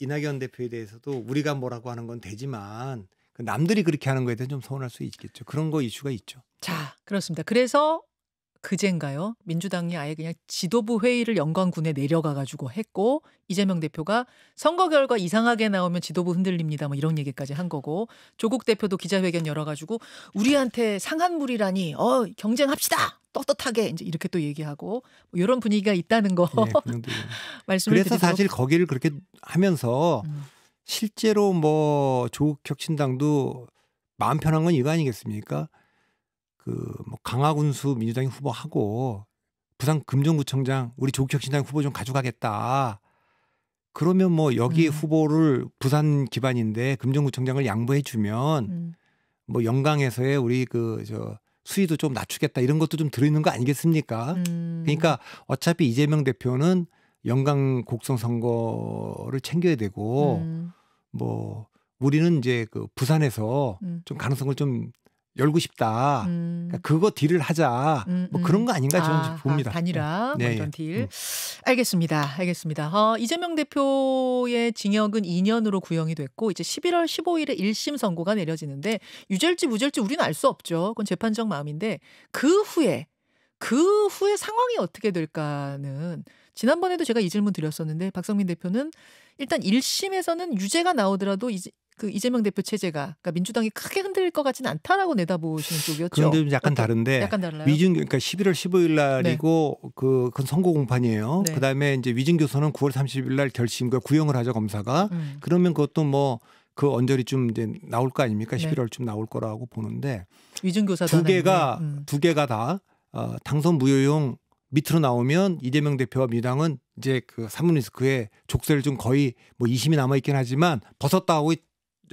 이낙연 대표에 대해서도 우리가 뭐라고 하는 건 되지만 그 남들이 그렇게 하는 거에 대해 서좀 서운할 수 있겠죠. 그런 거 이슈가 있죠. 자, 그렇습니다. 그래서 그젠가요? 민주당이 아예 그냥 지도부 회의를 영광군에 내려가 가지고 했고 이재명 대표가 선거 결과 이상하게 나오면 지도부 흔들립니다. 뭐 이런 얘기까지 한 거고 조국 대표도 기자회견 열어 가지고 우리한테 상한물이라니 어 경쟁합시다. 떳떳하게 이제 이렇게 또 얘기하고 뭐 이런 분위기가 있다는 거 네, <laughs> 말씀을 그래서 드리도록. 사실 거기를 그렇게 하면서 음. 실제로 뭐 조국 혁신당도 마음 편한 건 이거 아니겠습니까? 그뭐 강화군수 민주당이 후보하고 부산 금정구청장 우리 조기혁 신장 후보 좀 가져가겠다. 그러면 뭐 여기에 음. 후보를 부산 기반인데 금정구청장을 양보해 주면 음. 뭐 영광에서의 우리 그 저 수위도 좀 낮추겠다 이런 것도 좀 들어있는 거 아니겠습니까? 음. 그러니까 어차피 이재명 대표는 영광 곡성 선거를 챙겨야 되고 음. 뭐 우리는 이제 그 부산에서 음. 좀 가능성을 좀 열고 싶다. 그러니까 음. 그러니까 그거 딜을 하자. 음, 뭐 음. 뭐 그런 거 아닌가 저는 아, 봅니다. 아, 단일화 네. 뭐 네, 이런 예. 딜. 음. 알겠습니다. 알겠습니다. 어, 이재명 대표의 징역은 2년으로 구형이 됐고 이제 11월 15일에 1심 선고가 내려지는데 유죄일지 무죄일지 우리는 알 수 없죠. 그건 재판적 마음인데 그 후에 그 후에 상황이 어떻게 될까는 지난번에도 제가 이 질문 드렸었는데 박성민 대표는 일단 1심에서는 유죄가 나오더라도 이제 그 이재명 대표 체제가 그러니까 민주당이 크게 흔들릴 것 같지는 않다라고 내다보시는 쪽이었죠. 그런데 약간 다른데 약간 달라요? 위증 그러니까 11월 15일 날이고 네. 그 그건 선거 공판이에요. 네. 그다음에 이제 위증 교서는 9월 30일 날 결심과 구형을 하자 검사가. 음. 그러면 그것도 뭐 그 언저리쯤 이제 나올 거 아닙니까? 11월쯤 네. 나올 거라고 보는데 위증 교사 두 개가 음. 두 개가 다 어, 당선 무효용 밑으로 나오면 이재명 대표와 민당은 이제 그 사문 리스크에 족쇄를 좀 거의 뭐2심이 남아 있긴 하지만 벗었다고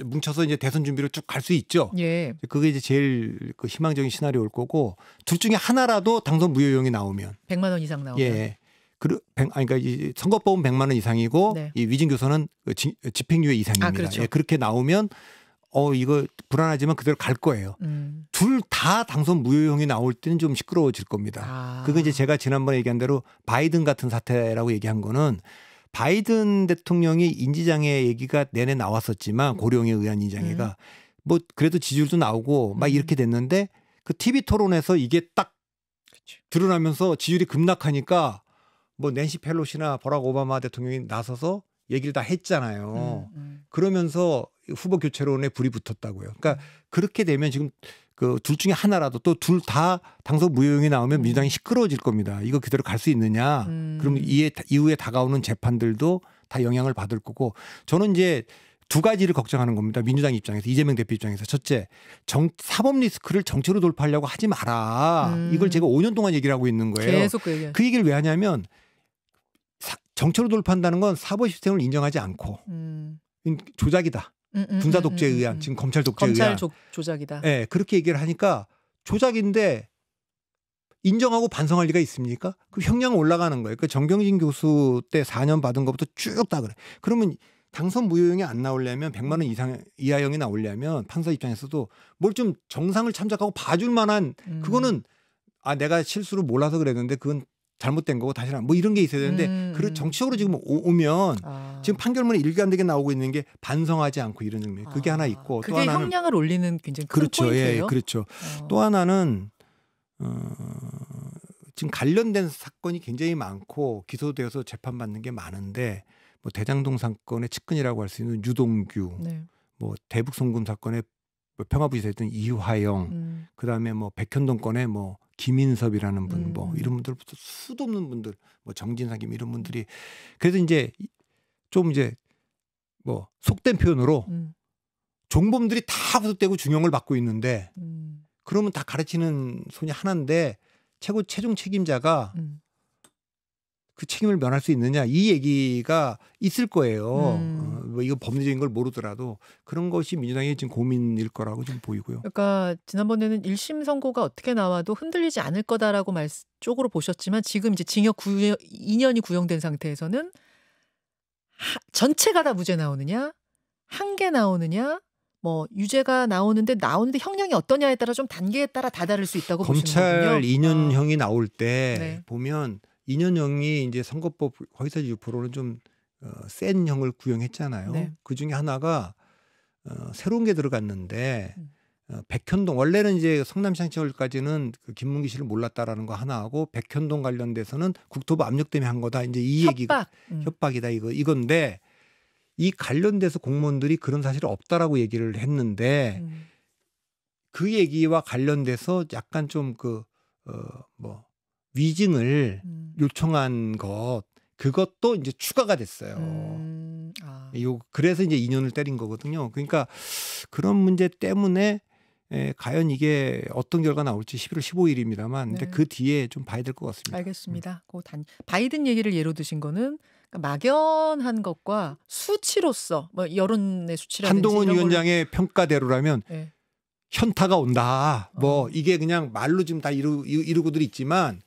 뭉쳐서 이제 대선 준비로 쭉 갈 수 있죠. 예. 그게 이제 제일 그 희망적인 시나리오일 거고 둘 중에 하나라도 당선 무효용이 나오면 100만 원 이상 나오면 예. 그아 그러니까 이 선거법은 100만 원 이상이고 네. 이 위증 교서는 그 지, 집행유예 이상입니다. 아, 그렇죠. 예, 그렇게 나오면 어 이거 불안하지만 그대로 갈 거예요. 음. 둘다 당선 무효형이 나올 때는 좀 시끄러워질 겁니다. 아. 그거 이제 제가 지난번에 얘기한 대로 바이든 같은 사태라고 얘기한 거는 바이든 대통령이 인지장애 얘기가 내내 나왔었지만 음. 고령에 의한 인지장애가 음. 뭐 그래도 지지율도 나오고 막 음. 이렇게 됐는데 그 TV 토론에서 이게 딱 그치. 드러나면서 지지율이 급락하니까 뭐 낸시 펠로시나 버락 오바마 대통령이 나서서 얘기를 다 했잖아요. 음, 음. 그러면서 후보 교체론에 불이 붙었다고요. 그러니까 음. 그렇게 되면 지금 그둘 중에 하나라도 또 둘 다 당선 무효형이 나오면 음. 민주당이 시끄러워질 겁니다. 이거 그대로 갈 수 있느냐? 음. 그럼 이에 이후에 다가오는 재판들도 다 영향을 받을 거고 저는 이제 두 가지를 걱정하는 겁니다. 민주당 입장에서 이재명 대표 입장에서 첫째, 정, 사법 리스크를 정치로 돌파하려고 하지 마라. 음. 이걸 제가 5년 동안 얘기를 하고 있는 거예요. 계속 그, 얘기. 그 얘기를 왜 하냐면 사, 정치로 돌파한다는 건 사법 시스템을 인정하지 않고 음. 조작이다. 음, 음, 군사 음, 독재에 음, 의한 지금 검찰 독재에 검찰 의한 조, 조작이다. 예, 네, 그렇게 얘기를 하니까 조작인데 인정하고 반성할 리가 있습니까? 그 형량 올라가는 거예요. 그 정경진 교수 때 4년 받은 것부터 쭉 다 그래. 그러면 당선 무효형이 안 나오려면 100만 원 이상 이하형이 나오려면 판사 입장에서도 뭘 좀 정상을 참작하고 봐줄 만한 그거는 아 내가 실수로 몰라서 그랬는데 그건 잘못된 거고 다시는 뭐 이런 게 있어야 되는데 음. 그리고 정치적으로 지금 오, 면 아. 지금 판결문에 일관되게 나오고 있는 게 반성하지 않고 이런 의미 그게 아. 하나 있고 그게 또 하나는 형량을 올리는 굉장히 그렇죠, 예, 포인트예요. 예, 그렇죠. 어. 또 하나는 어, 지금 관련된 사건이 굉장히 많고 기소되어서 재판받는 게 많은데 뭐 대장동 사건의 측근이라고 할 수 있는 유동규, 네. 뭐 대북 송금 사건의 뭐 평화부지사였던 이화영, 음. 그다음에 뭐 백현동 건의 뭐 김인섭이라는 분, 뭐 음. 뭐 이런 분들부터 수도 없는 분들, 뭐 정진사김 이런 분들이 그래서 이제 좀 이제 뭐 속된 표현으로 음. 종범들이 다부속되고 중형을 받고 있는데 음. 그러면 다 가르치는 손이 하나인데 최고 최종 책임자가 음. 그 책임을 면할 수 있느냐 이 얘기가 있을 거예요. 음. 어, 뭐 이거 법리적인 걸 모르더라도 그런 것이 민주당의 지금 고민일 거라고 지금 보이고요. 그러니까 지난번에는 1심 선고가 어떻게 나와도 흔들리지 않을 거다라고 말 쪽으로 보셨지만 지금 이제 징역 9년 2년이 구형된 상태에서는 하, 전체가 다 무죄 나오느냐 한 개 나오느냐 뭐 유죄가 나오는데 나오는데 형량이 어떠냐에 따라 좀 단계에 따라 다 다를 수 있다고 검찰 보시는 군요 검찰 2년형이 아. 나올 때 네. 보면 2년형이 이제 선거법 거기서 유포로는 좀센 어, 형을 구형했잖아요. 네. 그 중에 하나가 어, 새로운 게 들어갔는데 음. 어, 백현동 원래는 이제 성남시장까지는그 김문기 씨를 몰랐다라는 거 하나하고 백현동 관련돼서는 국토부 압력 때문에 한 거다. 이제 이 협박. 얘기가 음. 협박이다 이거 이건데 이 관련돼서 공무원들이 그런 사실이 없다라고 얘기를 했는데 음. 그 얘기와 관련돼서 약간 좀그어뭐 위증을 음. 요청한 것 그것도 이제 추가가 됐어요. 음. 아. 요 그래서 이제 인연을 때린 거거든요. 그러니까 그런 문제 때문에 에, 과연 이게 어떤 결과 나올지 11월 15일입니다만 네. 근데 그 뒤에 좀 봐야 될 것 같습니다. 알겠습니다. 음. 그 단, 바이든 얘기를 예로 드신 거는 그러니까 막연한 것과 수치로서 뭐 여론의 수치라든지 한동훈 위원장의 걸로... 평가대로라면 네. 현타가 온다. 뭐 어. 이게 그냥 말로 지금 다 이루, 이루고들 있지만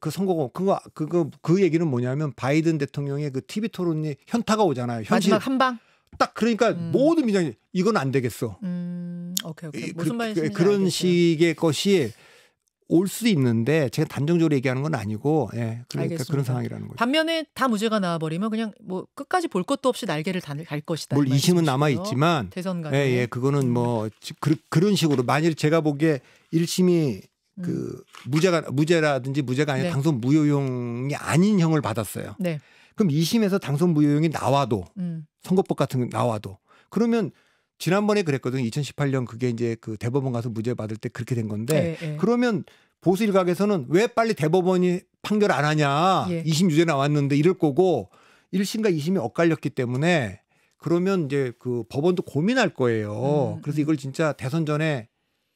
그 선거고 그거 그거 그 얘기는 뭐냐면 바이든 대통령의 그 TV 토론이 현타가 오잖아요. 현실 마지막 한 방. 딱 그러니까 음. 모든 민정이 이건 안 되겠어. 음, 오케이 오케이 무슨 말인지 그, 런 알겠어요. 식의 것이 올 수도 있는데 제가 단정적으로 얘기하는 건 아니고 예, 그러니까 알겠습니다. 그런 상황이라는 거죠. 반면에 다 무죄가 나와버리면 그냥 뭐 끝까지 볼 것도 없이 날개를 달 갈 것이다. 물 이심은 남아 있지만 대 예, 예, 그거는 음. 뭐 그, 그런 식으로 만일 제가 보기에 1심이 음. 그 무죄가 무죄라든지 무죄가 아닌 네. 당선 무효용이 아닌 형을 받았어요. 네. 그럼 2심에서 당선 무효용이 나와도 음. 선거법 같은 게 나와도 그러면 지난번에 그랬거든 2018년 그게 이제 그 대법원 가서 무죄 받을 때 그렇게 된 건데 예, 예. 그러면 보수 일각에서는 왜 빨리 대법원이 판결 안 하냐. 2심 예. 유죄 나왔는데 이럴 거고 1심과 2심이 엇갈렸기 때문에 그러면 이제 그 법원도 고민할 거예요. 음, 그래서 음. 이걸 진짜 대선 전에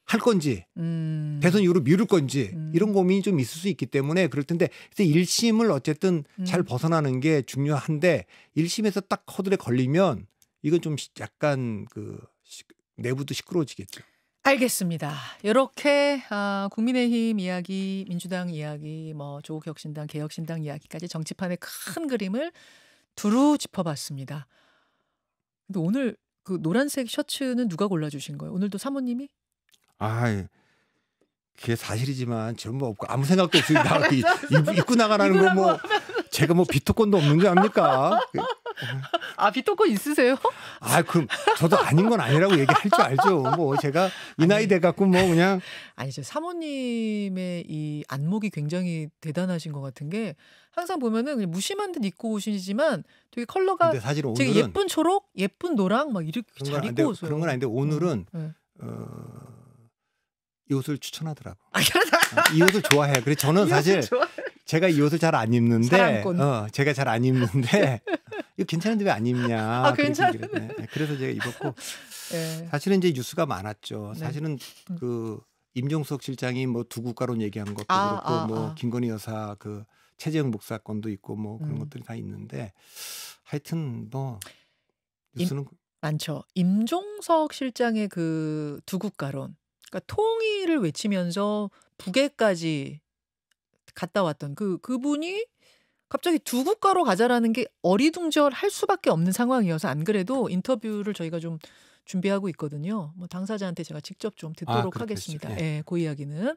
할 건지 음. 대선 이후로 미룰 건지 음. 이런 고민이 좀 있을 수 있기 때문에 그럴 텐데 일심을 어쨌든 음. 잘 벗어나는 게 중요한데 일심에서 딱 허들에 걸리면 이건 좀 약간 그 내부도 시끄러워지겠죠. 알겠습니다. 이렇게 아, 국민의힘 이야기, 민주당 이야기, 뭐 조국혁신당, 개혁신당 이야기까지 정치판의 큰 그림을 두루 짚어봤습니다. 근데 오늘 그 노란색 셔츠는 누가 골라주신 거예요? 오늘도 사모님이? 아 그게 사실이지만 저는 뭐 없고 아무 생각도 없이 습나 <laughs> 입고 나가라는 거뭐 제가 뭐 비토권도 없는 게 아닙니까? 그, 아 비토권 있으세요? 아 그럼 저도 아닌 건 아니라고 얘기할 줄 알죠. 뭐 제가 이 나이 돼 갖고 뭐 그냥 아니죠 사모님의 이 안목이 굉장히 대단하신 것 같은 게 항상 보면은 그냥 무심한 듯 입고 오시지만 되게 컬러가 되게 예쁜 초록, 예쁜 노랑 막 이렇게 잘 입고 오세요. 그런 건 아닌데 오늘은 음, 네. 어. 이 옷을 추천하더라고. 아, 어, 이 옷을 좋아해. 요 그래서 저는 <laughs> 사실 제가 이 옷을 잘 안 입는데, 어, 제가 잘 안 입는데 <laughs> 이거 괜찮은데 왜 안 입냐. 아, 괜찮은데. 네, 그래서 제가 입었고 네. 사실은 이제 뉴스가 많았죠. 네. 사실은 네. 그 임종석 실장이 뭐 두 국가론 얘기한 것도 아, 그렇고 아, 뭐 아. 김건희 여사 그 최재형 목사 건도 있고 뭐 그런 음. 것들이 다 있는데 하여튼 뭐 뉴스는 임, 그 많죠. 임종석 실장의 그 두 국가론. 그러니까 통일을 외치면서 북에까지 갔다 왔던 그 그분이 갑자기 두 국가로 가자라는 게 어리둥절할 수밖에 없는 상황이어서 안 그래도 인터뷰를 저희가 좀 준비하고 있거든요. 뭐 당사자한테 제가 직접 좀 아, 듣도록 아, 하겠습니다. 예, 네. 그 이야기는.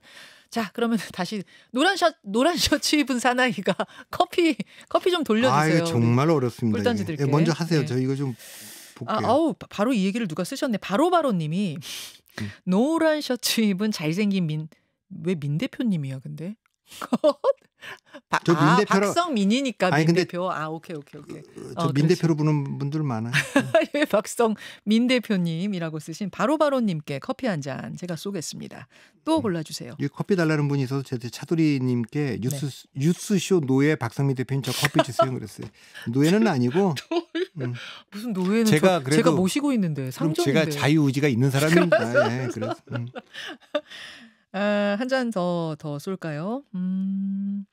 자, 그러면 <laughs> 다시 노란 셔 노란 셔츠 입은 사나이가 <laughs> 커피 커피 좀 돌려주세요. 아, 정말 어렵습니다. 물단지 드릴게. 예, 먼저 하세요. 네. 저 이거 좀 아, 볼게요. 아, 아우 바로 이 얘기를 누가 쓰셨네. 바로바로님이 음. 노란 셔츠 입은 잘생긴 민, 왜민 대표님이야, 근데? <laughs> 바, 저민 아, 대표로 박성민이니까 아니, 민 근데, 대표. 아 오케이 오케이 오케이. 그, 그, 어, 저민 대표로 부는 분들 많아요. <laughs> 예, 박성 민 대표님이라고 쓰신 바로바로님께 커피 한 잔 제가 쏘겠습니다. 또 음. 골라주세요. 이 커피 달라는 분이 있어서 제 차두리님께 네. 뉴스 네. 뉴스쇼 노예 박성민 대표님 저 커피 주세요 그랬어요. 노예는 아니고 <laughs> 음. <laughs> 무슨 노예는 제가 저, 제가 모시고 있는데 상종인데 제가 자유의지가 있는 사람입니다. 예, 그래서 음. <laughs> 아, 한잔 더 더 쏠까요? 음.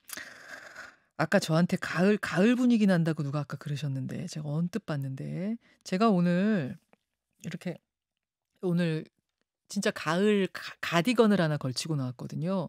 아까 저한테 가을 가을 분위기 난다고 누가 아까 그러셨는데 제가 언뜻 봤는데 제가 오늘 이렇게 오늘 진짜 가을 가, 가디건을 하나 걸치고 나왔거든요.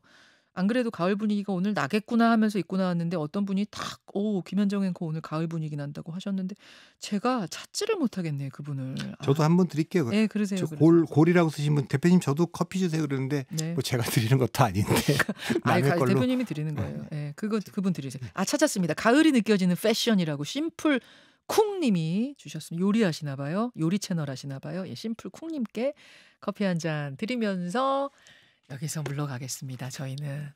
안 그래도 가을 분위기가 오늘 나겠구나 하면서 입고 나왔는데 어떤 분이 탁오 김현정 앵커 오늘 가을 분위기 난다고 하셨는데 제가 찾지를 못하겠네요 그분을. 아. 저도 아. 한번 드릴게요. 네 그러세요. 골 골이라고 쓰신 분 대표님 저도 커피 주세요 그러는데 네. 뭐 제가 드리는 것도 아닌데. <laughs> 아니 <laughs> 가, 걸로. 대표님이 드리는 네. 거예요. 네. 네 그거 그분 드리세요. 아 찾았습니다. 가을이 느껴지는 패션이라고 심플. 쿵님이 주셨습니다. 요리하시나 봐요. 요리 채널 하시나 봐요. 예, 심플 쿵님께 커피 한 잔 드리면서 여기서 물러가겠습니다. 저희는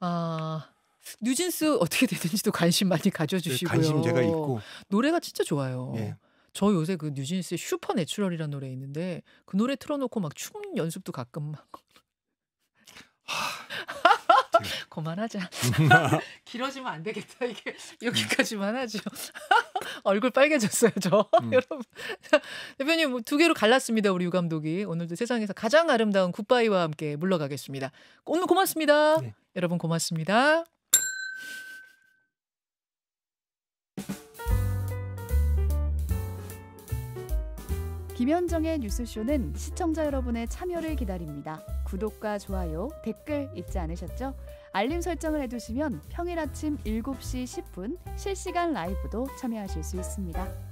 어, 뉴진스 어떻게 되는지도 관심 많이 가져주시고요. 네, 관심 제가 있고 노래가 진짜 좋아요. 예. 저 요새 그 뉴진스의 슈퍼내추럴이라는 노래 있는데 그 노래 틀어놓고 막 춤 연습도 가끔 막. 하... <laughs> 그만하자. <laughs> 길어지면 안 되겠다. 이게 여기까지만 하죠. <laughs> 얼굴 빨개졌어요, 저. 음. 여러분. 대표님, 뭐두 개로 갈랐습니다, 우리 유 감독이. 오늘도 세상에서 가장 아름다운 굿바이와 함께 물러가겠습니다. 오늘 고맙습니다. 네. 여러분 고맙습니다. 김현정의 뉴스쇼는 시청자 여러분의 참여를 기다립니다. 구독과 좋아요, 댓글 잊지 않으셨죠? 알림 설정을 해두시면 평일 아침 7시 10분 실시간 라이브도 참여하실 수 있습니다.